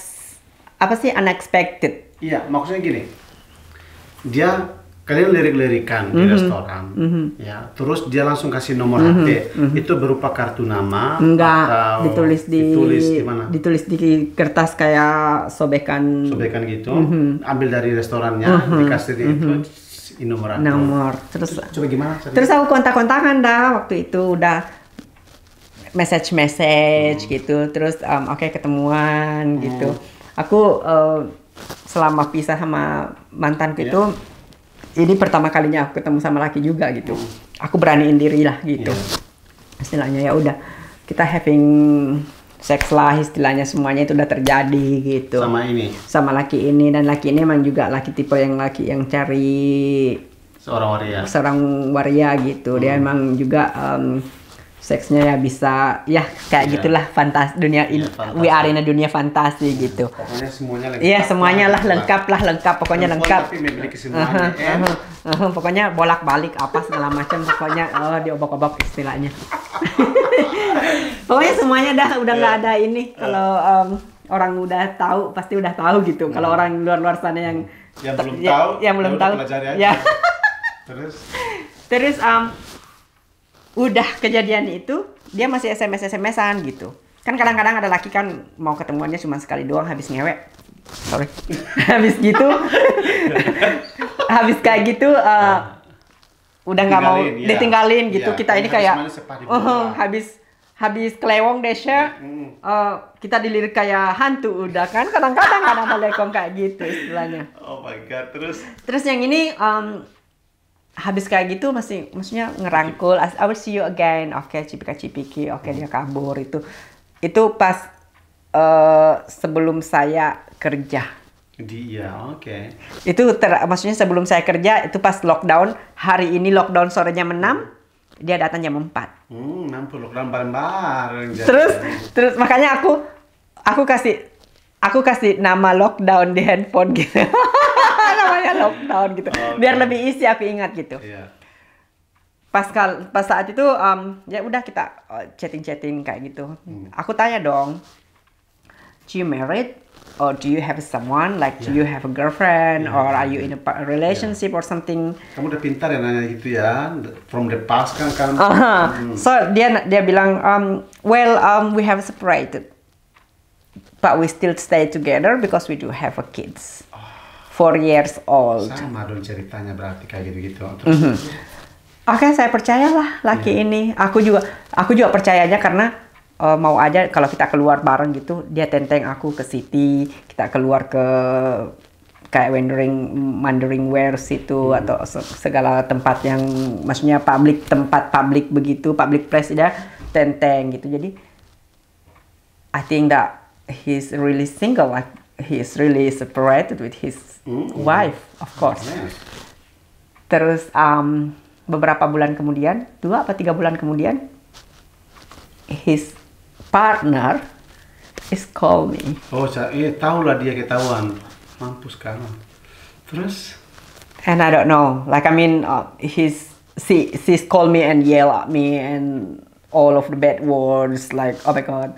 apa sih unexpected? Iya, maksudnya gini. Dia kalian lirik-lirikan mm -hmm. di mhm. restoran, mm -hmm. ya. Terus dia langsung kasih nomor mm -hmm. HP. Mm -hmm. Itu berupa kartu nama Enggak, atau ditulis di ditulis di mana? Ditulis di kertas kayak sobekan. Sobekan gitu. Mm -hmm. Ambil dari restorannya, mm -hmm. dikasih di mm -hmm. itu mhm. nomor Nomor. Terus, terus coba gimana? Terus aku kontak-kontakan dah waktu itu udah message message hmm. gitu terus um, oke okay, ketemuan hmm. gitu aku uh, selama pisah sama mantan yeah. itu ini pertama kalinya aku ketemu sama laki juga gitu hmm. aku beraniin diri lah gitu yeah. istilahnya ya udah kita having seks lah istilahnya semuanya itu udah terjadi gitu sama ini sama laki ini dan laki ini emang juga laki tipe yang laki yang cari seorang waria seorang waria gitu hmm. dia emang juga um, seksnya ya bisa ya kayak yeah. gitulah fantasi dunia yeah, fantasi. we are in a dunia fantasi gitu. Pokoknya semuanya lengkap. Iya, semuanya gitu lah lengkap lah lengkap pokoknya lengkap. Uh -huh, uh -huh, pokoknya bolak-balik apa segala macam pokoknya oh diobok-obok istilahnya. pokoknya semuanya dah udah nggak yeah. ada ini kalau um, orang udah tahu pasti udah tahu gitu. Iya. Kalau orang luar-luar sana yang yang belum ya, tahu, yang belum ya tahu. Ya. Terus Terus um, udah kejadian itu dia masih sms smsan gitu kan kadang-kadang ada laki kan mau ketemuannya cuma sekali doang habis ngewek sorry habis gitu habis kayak gitu uh, udah nggak mau ya. ditinggalin iya. Iya. gitu ya, kita ini kayak uh, habis habis kelewong deh ya. uh, kita dilirik kayak hantu udah kan kadang-kadang ada kadang kayak gitu istilahnya oh my god terus terus yang ini um, habis kayak gitu masih maksudnya ngerangkul I will see you again oke okay, cipika cipiki oke okay, hmm. dia kabur itu itu pas uh, sebelum saya kerja Iya, oke. Okay. Itu ter, maksudnya sebelum saya kerja itu pas lockdown hari ini lockdown sorenya menam hmm. dia datang jam 4. Hmm, 60 lockdown bareng-bareng. Terus terus makanya aku aku kasih aku kasih nama lockdown di handphone gitu. lockdown gitu. Okay. Oh, Biar lebih isi aku ingat gitu. Yeah. Pas kal pas saat itu um, ya udah kita uh, chatting-chatting kayak gitu. Hmm. Aku tanya dong, "Do you married or do you have someone like yeah. do iya. you have a girlfriend yeah. or are you iya. in a relationship yeah. or something?" Kamu udah pintar ya nanya gitu ya. From the past kan kan. Uh -huh. hmm. So dia dia bilang, um, "Well, um, we have separated." But we still stay together because we do have a kids. Oh four years old. Sama dong ceritanya berarti kayak gitu-gitu. Terus mm -hmm. Oke, okay, saya percayalah laki yeah. ini. Aku juga aku juga percayanya karena uh, mau aja kalau kita keluar bareng gitu, dia tenteng aku ke city, kita keluar ke kayak wandering wandering situ mm hmm. atau segala tempat yang maksudnya public tempat public begitu public place dia tenteng gitu jadi I think that he's really single like he is really separated with his mm wife, of course. Terus um, beberapa bulan kemudian, dua atau tiga bulan kemudian, his partner is call me. Oh, eh, iya, tahu lah dia ketahuan. Mampus kan. Terus? And I don't know. Like I mean, uh, he's she she's call me and yell at me and all of the bad words like oh my god.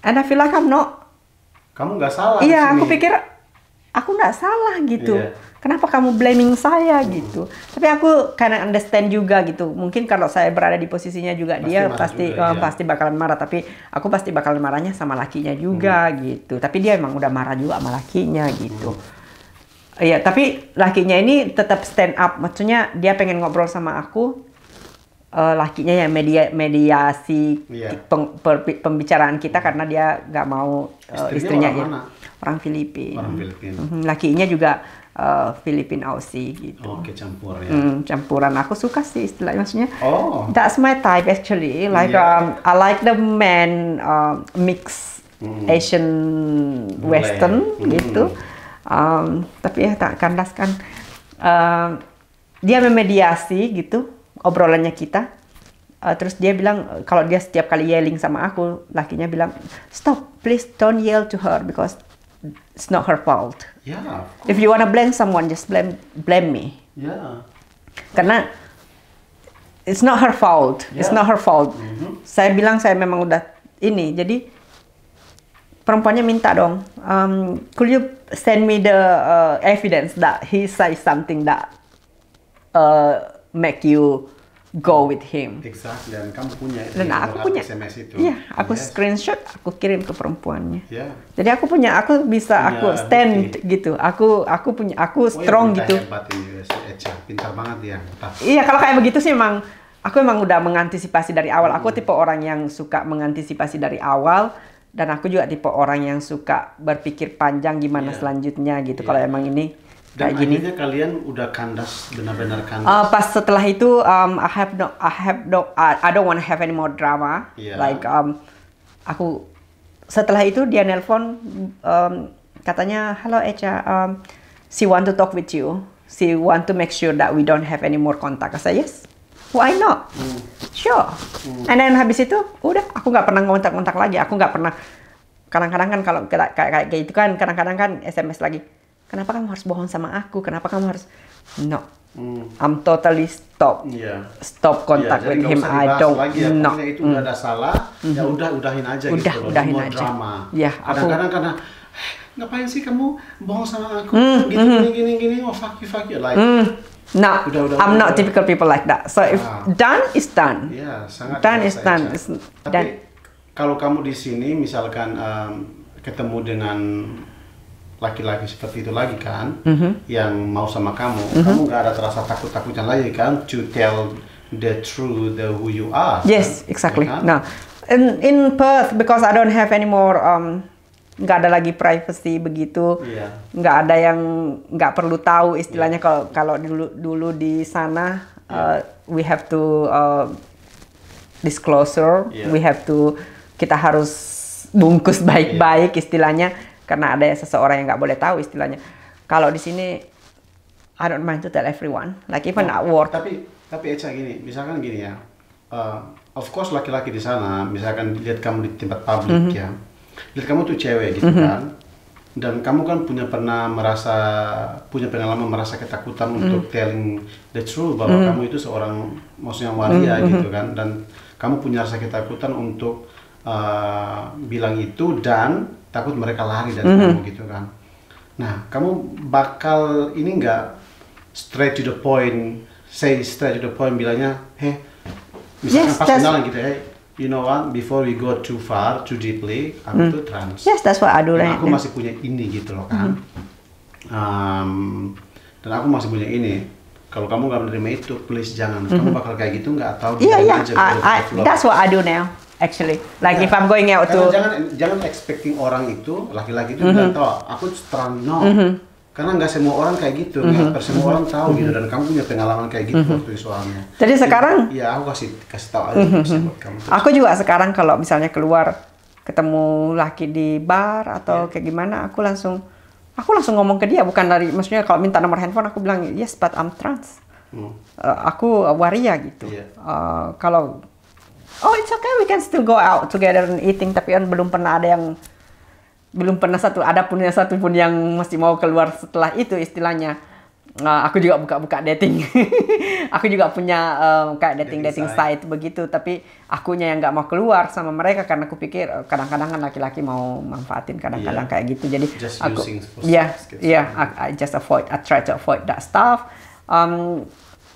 And I feel like I'm not kamu nggak salah iya aku pikir aku nggak salah gitu yeah. kenapa kamu blaming saya hmm. gitu tapi aku karena understand juga gitu mungkin kalau saya berada di posisinya juga pasti dia pasti juga, oh, ya. pasti bakalan marah tapi aku pasti bakalan marahnya sama lakinya juga hmm. gitu tapi dia emang udah marah juga sama lakinya gitu hmm. Iya, tapi lakinya ini tetap stand up. Maksudnya dia pengen ngobrol sama aku, uh, lakinya yang media mediasi yeah. peng, per, pembicaraan kita hmm. karena dia nggak mau uh, istrinya, orang, gitu. mana? orang Filipina. Orang Filipina. Mm-hmm. Lakinya juga uh, eh, Filipina Aussie gitu. Oh, oke, okay, campur ya. Hmm, campuran. Aku suka sih istilahnya maksudnya. Oh. That's my type actually. Like yeah. um, I like the man uh, um, mix Hmm. Asian Boleh. Western hmm. gitu. Um, tapi ya tak kandas kan. Um, dia memediasi gitu obrolannya kita uh, terus dia bilang eh, kalau dia setiap kali yelling sama aku lakinya bilang stop please don't yell to her because it's not her fault yeah if you wanna blame someone just blame blame me yeah karena it's not her fault yeah. it's not her fault mm -hmm. saya bilang saya memang udah ini jadi perempuannya minta dong um, could you send me the uh, evidence that he say something that uh, make you go with him. Exactly. Dan kamu punya itu. Dan aku punya. SMS itu. Iya, aku yes. screenshot, aku kirim ke perempuannya. Yeah. Jadi aku punya, aku bisa, punya aku stand bukti. gitu. Aku, aku punya, aku oh, iya, strong ya, gitu. Pintar banget dia. Iya, kalau kayak begitu sih emang, aku emang udah mengantisipasi dari awal. Aku hmm. tipe orang yang suka mengantisipasi dari awal. Dan aku juga tipe orang yang suka berpikir panjang gimana yeah. selanjutnya gitu. Yeah. Kalau iya. emang ini dan kayak gini. kalian udah kandas benar-benar kandas. Uh, pas setelah itu um, I have no I have no I, don't want to have any more drama. Yeah. Like um, aku setelah itu dia nelpon um, katanya halo Echa um, she want to talk with you. She want to make sure that we don't have any more contact. I say yes. Why not? Mm. Sure. Mm. And then habis itu udah aku nggak pernah kontak-kontak lagi. Aku nggak pernah kadang-kadang kan kalau kayak kayak gitu kan kadang-kadang kan SMS lagi Kenapa kamu harus bohong sama aku? Kenapa kamu harus no? Hmm. I'm totally stop. Yeah. Stop iya, contact yeah, with him. I don't. Lagi ya. No. itu mm. ada hmm. salah, mm. ya hmm. udah udahin aja gitu udah, gitu. Udahin Semua aja. drama. Ya, aku kadang-kadang karena eh, ngapain sih kamu bohong sama aku? Mm. Gitu mm. gini gini gini oh fuck you fuck you like. Mm. No, udah, udah, I'm udah, not udah. typical people like that. So if ah. done is done. Yeah, sangat done is done. Is done. Tapi kalau kamu di sini misalkan um, ketemu dengan laki-laki seperti itu lagi kan mm -hmm. yang mau sama kamu mm -hmm. kamu nggak ada terasa takut-takutnya lagi kan to tell the truth the who you are kan? yes kan? exactly ya kan? nah in, in Perth because I don't have any more um, nggak ada lagi privacy begitu yeah. nggak ada yang nggak perlu tahu istilahnya iya. kalau kalau dulu dulu di sana yeah. Uh, we have to uh, disclosure yeah. we have to kita harus bungkus baik-baik yeah. istilahnya karena ada seseorang yang nggak boleh tahu istilahnya. Kalau di sini I don't mind to tell everyone, like even oh, at work. Tapi tapi Echa gini, misalkan gini ya, uh, of course laki-laki di sana, misalkan lihat kamu di tempat publik mm -hmm. ya, lihat kamu tuh cewek gitu mm -hmm. kan, dan kamu kan punya pernah merasa punya pengalaman merasa ketakutan mm -hmm. untuk telling the truth bahwa mm -hmm. kamu itu seorang maksudnya waria mm -hmm. gitu kan, dan kamu punya rasa ketakutan untuk uh, bilang itu dan takut mereka lari dari mm -hmm. kamu gitu kan nah kamu bakal ini nggak straight to the point say straight to the point bilangnya heh misalnya yes, pas kenalan gitu hey you know what before we go too far too deeply aku mm. tuh trans yes that's what I do right aku masih punya ini gitu loh kan mm -hmm. um, dan aku masih punya ini kalau kamu nggak menerima itu please jangan mm -hmm. kamu bakal kayak gitu nggak atau yeah, yeah. aja Iya, iya. that's what I do now actually. Like yeah. if ya. I'm going out to jangan jangan expecting orang itu laki-laki itu mm -hmm. tahu aku terang no. Mm -hmm. Karena nggak semua orang kayak gitu, nggak mm -hmm. semua orang tahu mm -hmm. gitu mm-hmm. dan kamu punya pengalaman kayak gitu mm -hmm. waktu soalnya. Jadi sekarang? Iya, aku kasih kasih tahu aja mm -hmm. buat kamu. Terus. Aku juga sekarang kalau misalnya keluar ketemu laki di bar atau yeah. kayak gimana, aku langsung aku langsung ngomong ke dia bukan dari maksudnya kalau minta nomor handphone aku bilang yes but I'm trans. Hmm. Uh, aku waria gitu. Yeah. Iya. Uh, kalau oh it's okay we can still go out together and eating tapi kan belum pernah ada yang belum pernah satu ada punya satu pun yang masih mau keluar setelah itu istilahnya uh, aku juga buka-buka dating aku juga punya uh, kayak dating dating, dating site. site begitu tapi akunya yang nggak mau keluar sama mereka karena aku pikir eh, kadang-kadang kan laki-laki mau manfaatin kadang-kadang yeah. kayak gitu jadi just aku ya ya yeah, I, I just avoid I try to avoid that stuff um,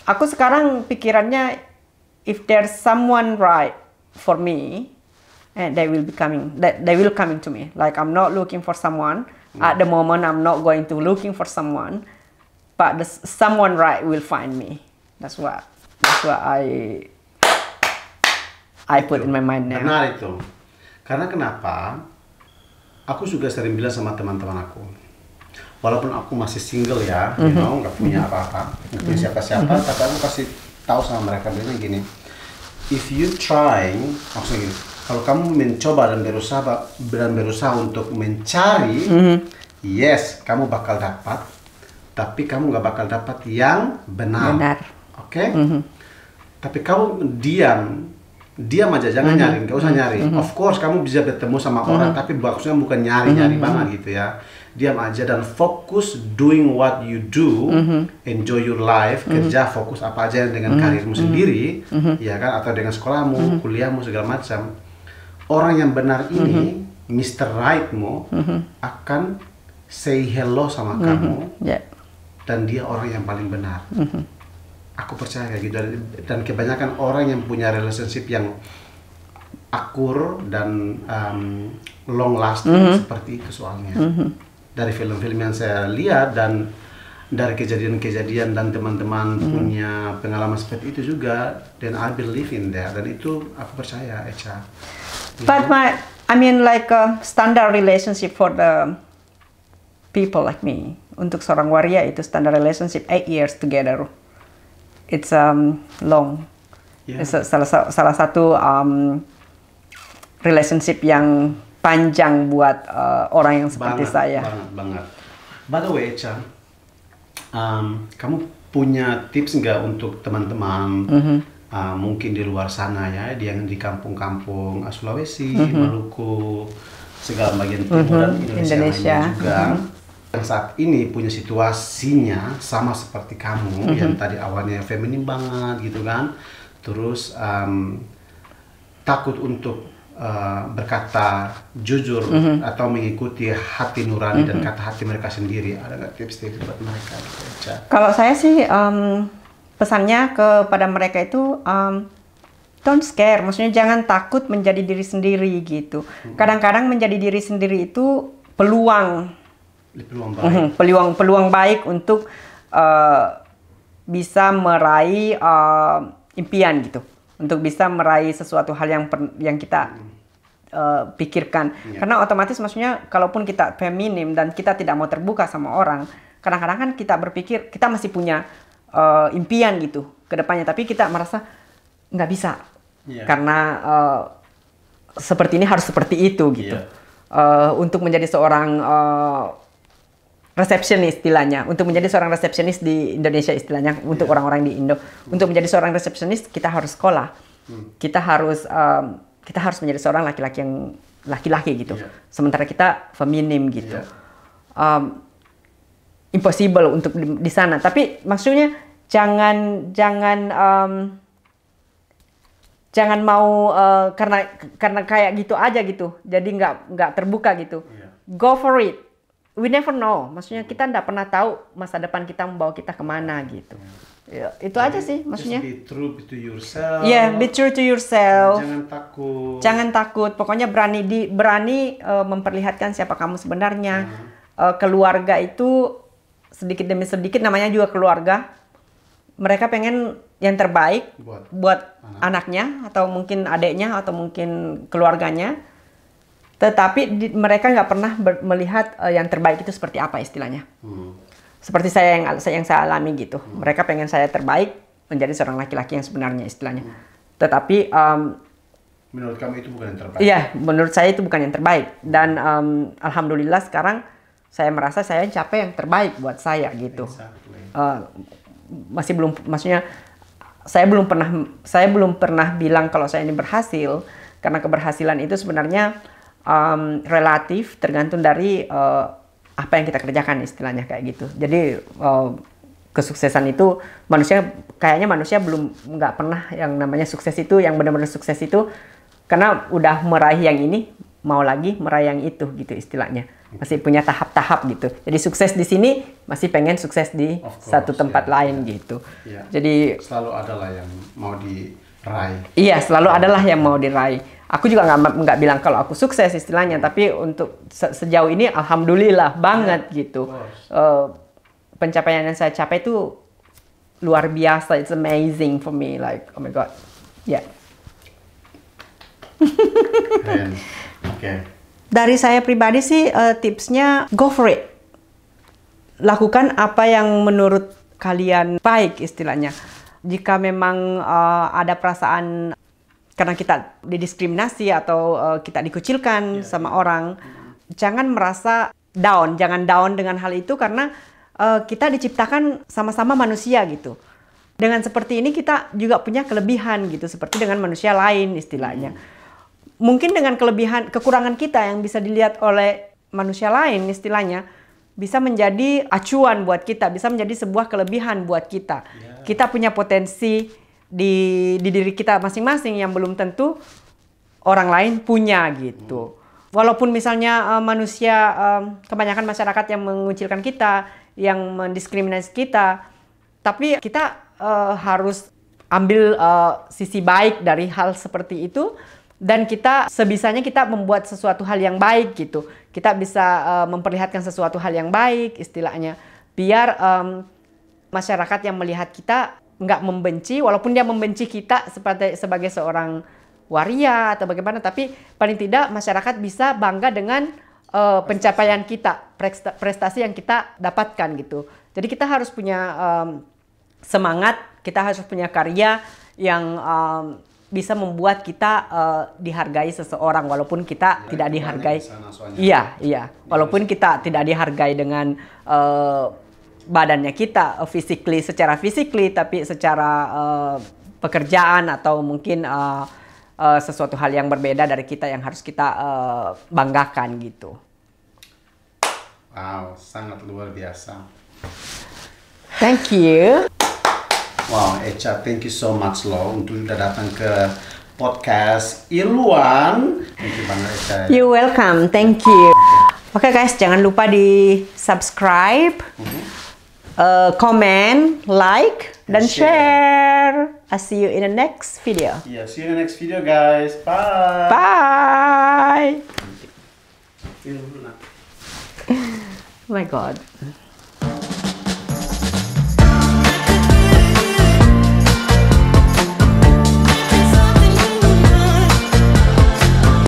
aku sekarang pikirannya if there's someone right for me and eh, they will be coming that they will coming to me like i'm not looking for someone yeah. Hmm. at the moment i'm not going to looking for someone but the, someone right will find me that's what that's what i i itu. put in my mind now benar itu karena kenapa aku juga sering bilang sama teman-teman aku walaupun aku masih single ya mm -hmm. you mm-hmm. know nggak punya apa-apa mm -hmm. punya mm-hmm. siapa-siapa mm -hmm. tapi aku kasih tahu sama mereka bilang gini if you trying maksudnya gini kalau kamu mencoba dan berusaha dan berusaha untuk mencari mm -hmm. yes kamu bakal dapat tapi kamu nggak bakal dapat yang benar, benar. oke okay? mm -hmm. tapi kamu diam diam aja jangan mm -hmm. nyari nggak usah nyari mm -hmm. of course kamu bisa bertemu sama mm -hmm. orang tapi maksudnya bukan nyari nyari mm -hmm. banget gitu ya diam aja dan fokus doing what you do, mm -hmm. enjoy your life, mm -hmm. kerja fokus apa aja dengan mm -hmm. karirmu mhm. sendiri, mm -hmm. ya kan atau dengan sekolahmu, mm -hmm. kuliahmu segala macam. Orang yang benar ini, mm -hmm. Mr. Rightmu mm -hmm. akan say hello sama mm -hmm. kamu, yeah. dan dia orang yang paling benar. Mm -hmm. Aku percaya kayak gitu dan kebanyakan orang yang punya relationship yang akur dan um, long lasting mm -hmm. seperti itu soalnya. Mm -hmm dari film-film yang saya lihat dan dari kejadian-kejadian dan teman-teman hmm. punya pengalaman seperti itu juga dan I believe in that dan itu aku percaya Echa. But my I mean like a standard relationship for the people like me untuk seorang waria itu standard relationship eight years together it's um long yeah. it's a, salah salah satu um, relationship yang panjang buat uh, orang yang seperti banget, saya. Banget, banget. By the way, Echa, um, kamu punya tips nggak untuk teman-teman mm -hmm. uh, mungkin di luar sana ya, yang di kampung-kampung ah, Sulawesi, mm -hmm. Maluku, segala bagian mhm. timur mm -hmm. dan Indonesia, Indonesia. juga. Mm -hmm yang saat ini punya situasinya sama seperti kamu mm -hmm. yang tadi awalnya feminim banget gitu kan terus um, takut untuk Eh, berkata jujur mm -hmm. atau mengikuti hati nurani mm -hmm. dan mhm. kata hati mereka sendiri ada nggak tips-tips buat mereka gitu, kalau saya sih um, pesannya kepada mereka itu um, don't scare maksudnya jangan takut menjadi diri sendiri gitu mhm. kadang-kadang menjadi diri sendiri itu peluang peluang baik mm -hmm. peluang peluang baik untuk uh, bisa meraih uh, impian gitu untuk bisa meraih sesuatu hal yang per, yang kita mhm uh, pikirkan. Yeah. Karena otomatis maksudnya kalaupun kita feminim dan kita tidak mau terbuka sama orang, kadang-kadang kan kita berpikir kita masih punya uh, impian gitu ke depannya, tapi kita merasa nggak bisa yeah. karena uh, seperti ini harus seperti itu gitu. Yeah. Iya. Uh, untuk menjadi seorang uh, resepsionis istilahnya, untuk menjadi seorang resepsionis di Indonesia istilahnya untuk iya. orang-orang di Indo, untuk menjadi seorang resepsionis kita harus sekolah, hmm. kita harus um, kita harus menjadi seorang laki-laki yang laki-laki gitu. Yeah. Sementara kita feminim gitu. Yeah. Um, impossible untuk di, di sana. Tapi maksudnya jangan jangan um, jangan mau uh, karena karena kayak gitu aja gitu. Jadi nggak nggak terbuka gitu. Yeah. Go for it. We never know. Maksudnya kita nggak pernah tahu masa depan kita membawa kita kemana gitu. Yeah. Ya, itu aja sih maksudnya. Just be true to yourself. Yeah, be true to yourself. Jangan takut. Jangan takut. Pokoknya berani di berani uh, memperlihatkan siapa kamu sebenarnya. Hmm. Uh, keluarga itu sedikit demi sedikit namanya juga keluarga. Mereka pengen yang terbaik buat, buat anak. anaknya atau mungkin adiknya atau mungkin keluarganya. Tetapi di, mereka nggak pernah ber, melihat uh, yang terbaik itu seperti apa istilahnya. Hmm seperti saya yang yang saya alami gitu. Mereka pengen saya terbaik menjadi seorang laki-laki yang sebenarnya istilahnya. Tetapi um, menurut kamu itu bukan yang terbaik. Iya, menurut saya itu bukan yang terbaik. Dan um, alhamdulillah sekarang saya merasa saya capek yang terbaik buat saya gitu. Exactly. Uh, masih belum maksudnya saya belum pernah saya belum pernah bilang kalau saya ini berhasil karena keberhasilan itu sebenarnya um, relatif tergantung dari uh, apa yang kita kerjakan istilahnya kayak gitu. Jadi uh, kesuksesan itu manusia kayaknya manusia belum nggak pernah yang namanya sukses itu yang benar-benar sukses itu karena udah meraih yang ini mau lagi meraih yang itu gitu istilahnya masih punya tahap-tahap gitu jadi sukses di sini masih pengen sukses di course, satu tempat yeah, lain yeah. gitu yeah. jadi selalu adalah yang mau diraih iya selalu adalah yang mau diraih aku juga nggak nggak bilang kalau aku sukses istilahnya hmm. tapi untuk se sejauh ini alhamdulillah ya. banget gitu uh, pencapaian yang saya capai itu luar biasa it's amazing for me like oh my god ya yeah. okay. dari saya pribadi sih uh, tipsnya go for it lakukan apa yang menurut kalian baik istilahnya jika memang uh, ada perasaan karena kita didiskriminasi atau uh, kita dikucilkan yeah. sama orang, yeah. jangan merasa down, jangan down dengan hal itu karena uh, kita diciptakan sama-sama manusia gitu. Dengan seperti ini kita juga punya kelebihan gitu, seperti dengan manusia lain istilahnya. Mungkin dengan kelebihan kekurangan kita yang bisa dilihat oleh manusia lain istilahnya bisa menjadi acuan buat kita, bisa menjadi sebuah kelebihan buat kita. Yeah. Kita punya potensi di, di diri kita masing-masing yang belum tentu orang lain punya gitu. Walaupun misalnya uh, manusia uh, kebanyakan masyarakat yang mengucilkan kita, yang mendiskriminasi kita, tapi kita uh, harus ambil uh, sisi baik dari hal seperti itu dan kita sebisanya kita membuat sesuatu hal yang baik gitu. Kita bisa uh, memperlihatkan sesuatu hal yang baik istilahnya biar um, masyarakat yang melihat kita nggak membenci walaupun dia membenci kita sebagai sebagai seorang waria atau bagaimana tapi paling tidak masyarakat bisa bangga dengan uh, pencapaian kita prestasi yang kita dapatkan gitu jadi kita harus punya um, semangat kita harus punya karya yang um, bisa membuat kita uh, dihargai seseorang walaupun kita ya, tidak dihargai iya iya walaupun kita tidak dihargai dengan uh, badannya kita uh, physically secara physically tapi secara uh, pekerjaan atau mungkin uh, uh, sesuatu hal yang berbeda dari kita yang harus kita uh, banggakan gitu. Wow, sangat luar biasa. Thank you. Wow, Echa, thank you so much loh untuk sudah datang ke podcast Irwan. Thank you banget Echa. You welcome, thank you. Oke okay, guys, jangan lupa di subscribe. Mm -hmm. uh, comment, like, and then share. share. I'll see you in the next video. Yeah, see you in the next video, guys. Bye. Bye. oh my God.